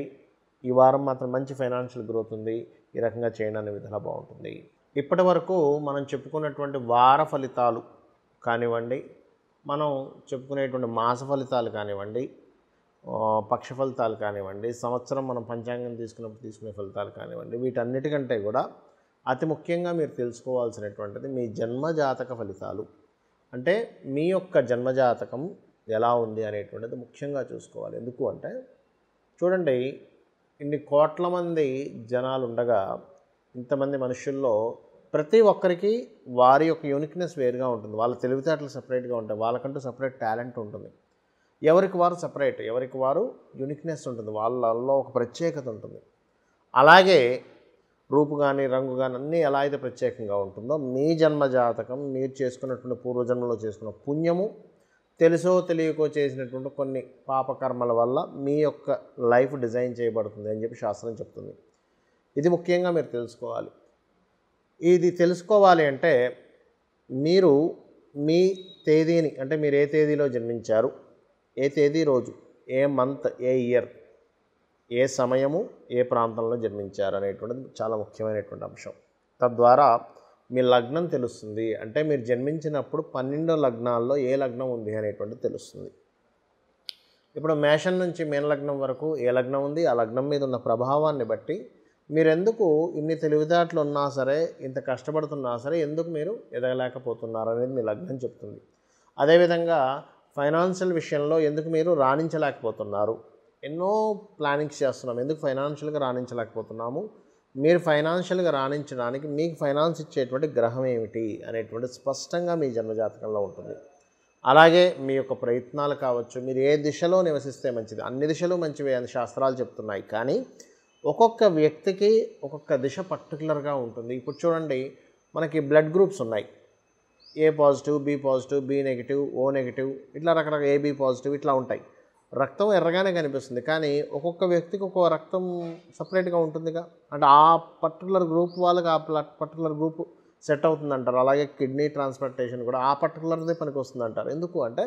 ఈ వారం మాత్రం మంచి ఫైనాన్షియల్ గ్రోత్ ఉంది ఈ రకంగా చేయండి అనే బాగుంటుంది ఇప్పటి వరకు మనం చెప్పుకున్నటువంటి వార ఫలితాలు కానివ్వండి మనం చెప్పుకునేటువంటి మాస ఫలితాలు కానివ్వండి పక్ష ఫలితాలు కానివ్వండి సంవత్సరం మనం పంచాంగం తీసుకున్నప్పుడు తీసుకునే ఫలితాలు కానివ్వండి వీటన్నిటికంటే కూడా అతి ముఖ్యంగా మీరు తెలుసుకోవాల్సినటువంటిది మీ జన్మజాతక ఫలితాలు అంటే మీ యొక్క జన్మజాతకం ఎలా ఉంది అనేటువంటిది ముఖ్యంగా చూసుకోవాలి ఎందుకు అంటే చూడండి ఇన్ని కోట్ల మంది జనాలు ఉండగా ఇంతమంది మనుషుల్లో ప్రతి ఒక్కరికి వారి యొక్క యూనిక్నెస్ వేరుగా ఉంటుంది వాళ్ళ తెలివితేటలు సపరేట్గా ఉంటాయి వాళ్ళకంటూ సపరేట్ టాలెంట్ ఉంటుంది ఎవరికి వారు సపరేట్ ఎవరికి వారు యూనిక్నెస్ ఉంటుంది వాళ్ళల్లో ఒక ప్రత్యేకత ఉంటుంది అలాగే రూపు కానీ రంగు కానీ అన్నీ ఎలా అయితే ప్రత్యేకంగా ఉంటుందో మీ జన్మ జాతకం మీరు చేసుకున్నటువంటి పూర్వజన్మలో చేసుకున్న పుణ్యము తెలుసో తెలియకో చేసినటువంటి కొన్ని పాపకర్మల వల్ల మీ యొక్క లైఫ్ డిజైన్ చేయబడుతుంది అని చెప్పి శాస్త్రం చెప్తుంది ఇది ముఖ్యంగా మీరు తెలుసుకోవాలి ఇది తెలుసుకోవాలి అంటే మీరు మీ తేదీని అంటే మీరు ఏ తేదీలో జన్మించారు ఏ తేదీ రోజు ఏ మంత్ ఏ ఇయర్ ఏ సమయము ఏ ప్రాంతంలో జన్మించారు అనేటువంటిది చాలా ముఖ్యమైనటువంటి అంశం తద్వారా మీ లగ్నం తెలుస్తుంది అంటే మీరు జన్మించినప్పుడు పన్నెండో లగ్నాల్లో ఏ లగ్నం ఉంది అనేటువంటిది తెలుస్తుంది ఇప్పుడు మేషన్ నుంచి మేన లగ్నం వరకు ఏ లగ్నం ఉంది ఆ లగ్నం మీద ఉన్న ప్రభావాన్ని బట్టి మీరెందుకు ఇన్ని తెలివితేటలు ఉన్నా సరే ఇంత కష్టపడుతున్నా సరే ఎందుకు మీరు ఎదగలేకపోతున్నారు అనేది మీ లగ్నం చెప్తుంది అదేవిధంగా ఫైనాన్షియల్ విషయంలో ఎందుకు మీరు రాణించలేకపోతున్నారు ఎన్నో ప్లానింగ్స్ చేస్తున్నాం ఎందుకు ఫైనాన్షియల్గా రాణించలేకపోతున్నాము మీరు ఫైనాన్షియల్గా రాణించడానికి మీకు ఫైనాన్స్ ఇచ్చేటువంటి గ్రహం ఏమిటి అనేటువంటి స్పష్టంగా మీ జన్మజాతకంలో ఉంటుంది అలాగే మీ యొక్క ప్రయత్నాలు కావచ్చు మీరు ఏ దిశలో నివసిస్తే మంచిది అన్ని దిశలు మంచివే అని శాస్త్రాలు చెప్తున్నాయి కానీ ఒక్కొక్క వ్యక్తికి ఒక్కొక్క దిశ పర్టికులర్గా ఉంటుంది ఇప్పుడు చూడండి మనకి బ్లడ్ గ్రూప్స్ ఉన్నాయి A positive B positive B negative O negative ఇట్లా రకరకాల ఏబి పాజిటివ్ ఇట్లా ఉంటాయి రక్తం ఎర్రగానే కనిపిస్తుంది కానీ ఒక్కొక్క వ్యక్తికి ఒక్కో రక్తం సపరేట్గా ఉంటుందిగా అంటే ఆ పర్టికులర్ గ్రూప్ వాళ్ళకి ఆ పర్టికులర్ గ్రూప్ సెట్ అవుతుంది అంటారు అలాగే కిడ్నీ ట్రాన్స్ప్లాంటేషన్ కూడా ఆ పర్టికులర్దే పనికి వస్తుంది అంటారు ఎందుకు అంటే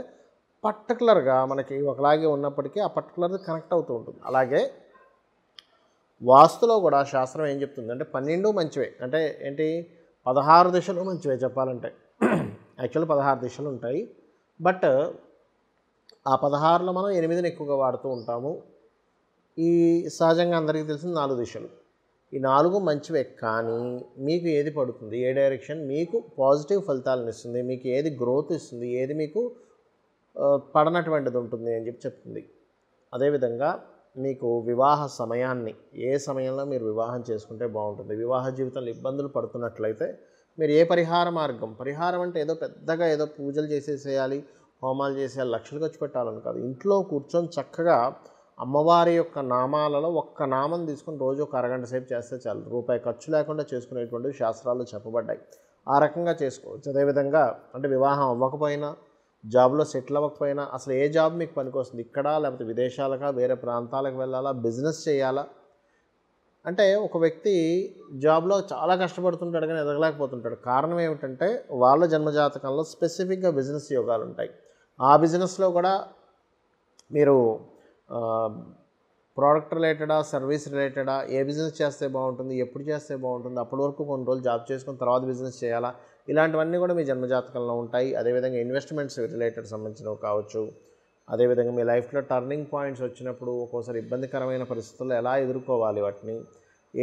పర్టికులర్గా మనకి ఒకలాగే ఉన్నప్పటికీ ఆ పర్టికులర్ది కనెక్ట్ అవుతూ ఉంటుంది అలాగే వాస్తులో కూడా శాస్త్రం ఏం చెప్తుంది అంటే పన్నెండు మంచివే అంటే ఏంటి పదహారు దిశలు మంచివే చెప్పాలంటే యాక్చువల్ పదహారు దిశలు ఉంటాయి బట్ ఆ పదహారులో మనం ఎనిమిదిని ఎక్కువగా వాడుతూ ఉంటాము ఈ సహజంగా అందరికీ తెలిసిన నాలుగు దిశలు ఈ నాలుగు మంచివే కానీ మీకు ఏది పడుతుంది ఏ డైరెక్షన్ మీకు పాజిటివ్ ఫలితాలను ఇస్తుంది మీకు ఏది గ్రోత్ ఇస్తుంది ఏది మీకు పడనటువంటిది ఉంటుంది అని చెప్పి చెప్తుంది అదేవిధంగా మీకు వివాహ సమయాన్ని ఏ సమయంలో మీరు వివాహం చేసుకుంటే బాగుంటుంది వివాహ జీవితంలో ఇబ్బందులు పడుతున్నట్లయితే మీరు ఏ పరిహార మార్గం పరిహారం అంటే ఏదో పెద్దగా ఏదో పూజలు చేసేసేయాలి హోమాలు చేసే లక్షలు ఖర్చు పెట్టాలని కాదు ఇంట్లో కూర్చొని చక్కగా అమ్మవారి యొక్క నామాలలో ఒక్క నామం తీసుకుని రోజు ఒక అరగంట సేపు చేస్తే చాలు రూపాయి ఖర్చు లేకుండా చేసుకునేటువంటి శాస్త్రాలు చెప్పబడ్డాయి ఆ రకంగా చేసుకోవచ్చు అదేవిధంగా అంటే వివాహం అవ్వకపోయినా జాబ్లో సెటిల్ అవ్వకపోయినా అసలు ఏ జాబ్ మీకు పనికొస్తుంది ఇక్కడ లేకపోతే విదేశాలకా వేరే ప్రాంతాలకు వెళ్ళాలా బిజినెస్ చేయాలా అంటే ఒక వ్యక్తి జాబ్లో చాలా కష్టపడుతుంటాడు కానీ ఎదగలేకపోతుంటాడు కారణం ఏమిటంటే వాళ్ళ జన్మజాతకంలో స్పెసిఫిక్గా బిజినెస్ యోగాలు ఉంటాయి ఆ బిజినెస్లో కూడా మీరు ప్రోడక్ట్ రిలేటెడా సర్వీస్ రిలేటెడా ఏ బిజినెస్ చేస్తే బాగుంటుంది ఎప్పుడు చేస్తే బాగుంటుంది అప్పటి వరకు కొన్ని రోజులు జాబ్ చేసుకుని తర్వాత బిజినెస్ చేయాలా ఇలాంటివన్నీ కూడా మీ జన్మజాతకంలో ఉంటాయి అదేవిధంగా ఇన్వెస్ట్మెంట్స్ రిలేటెడ్ సంబంధించినవి కావచ్చు అదేవిధంగా మీ లైఫ్లో టర్నింగ్ పాయింట్స్ వచ్చినప్పుడు ఒక్కోసారి ఇబ్బందికరమైన పరిస్థితుల్లో ఎలా ఎదుర్కోవాలి వాటిని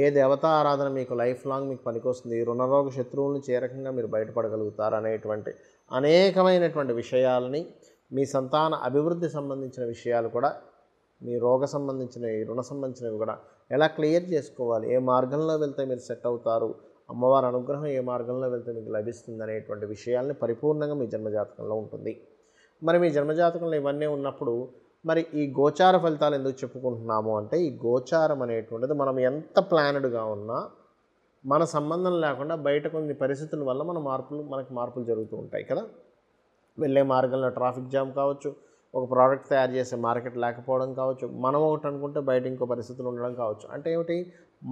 ఏ దేవతా ఆరాధన మీకు లైఫ్ లాంగ్ మీకు పనికొస్తుంది రుణరోగ శత్రువులను చేరకంగా మీరు బయటపడగలుగుతారు అనేటువంటి అనేకమైనటువంటి విషయాలని మీ సంతాన అభివృద్ధి సంబంధించిన విషయాలు కూడా మీ రోగ సంబంధించినవి రుణ సంబంధించినవి కూడా ఎలా క్లియర్ చేసుకోవాలి ఏ మార్గంలో వెళ్తే మీరు సెట్ అవుతారు అమ్మవారి అనుగ్రహం ఏ మార్గంలో వెళ్తే మీకు లభిస్తుంది అనేటువంటి విషయాల్ని పరిపూర్ణంగా మీ జన్మజాతకంలో ఉంటుంది మరి మీ జన్మజాతకంలో ఇవన్నీ ఉన్నప్పుడు మరి ఈ గోచార ఫలితాలు ఎందుకు చెప్పుకుంటున్నాము అంటే ఈ గోచారం అనేటువంటిది మనం ఎంత ప్లానెడ్గా ఉన్నా మన సంబంధం లేకుండా బయట కొన్ని పరిస్థితుల వల్ల మన మార్పులు మనకు మార్పులు జరుగుతూ ఉంటాయి కదా వెళ్ళే మార్గంలో ట్రాఫిక్ జామ్ కావచ్చు ఒక ప్రోడక్ట్ తయారు చేసే మార్కెట్ లేకపోవడం కావచ్చు మనం ఒకటి అనుకుంటే బయట ఇంకో పరిస్థితులు ఉండడం కావచ్చు అంటే ఏమిటి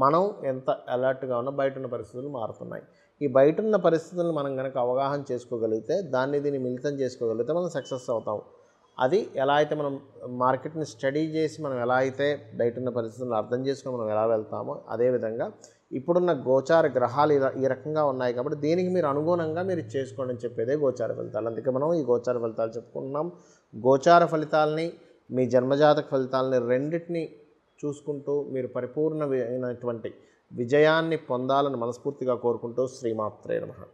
మనం ఎంత అలర్ట్గా ఉన్నా బయట ఉన్న పరిస్థితులు మారుతున్నాయి ఈ బయట ఉన్న పరిస్థితులను మనం కనుక అవగాహన చేసుకోగలిగితే దాన్ని దీన్ని మిళితం చేసుకోగలిగితే మనం సక్సెస్ అవుతాం అది ఎలా అయితే మనం మార్కెట్ని స్టడీ చేసి మనం ఎలా అయితే బయట ఉన్న పరిస్థితులను అర్థం చేసుకొని మనం ఎలా వెళ్తామో అదేవిధంగా ఇప్పుడున్న గోచార గ్రహాలు ఈ రకంగా ఉన్నాయి కాబట్టి దీనికి మీరు అనుగుణంగా మీరు చేసుకోండి అని చెప్పేదే గోచార ఫలితాలు అందుకే మనం ఈ గోచార ఫలితాలు చెప్పుకుంటున్నాం గోచార ఫలితాలని మీ జన్మజాతక ఫలితాలని రెండింటిని చూసుకుంటూ మీరు పరిపూర్ణమైనటువంటి విజయాన్ని పొందాలని మనస్ఫూర్తిగా కోరుకుంటూ శ్రీమాత్రే నమ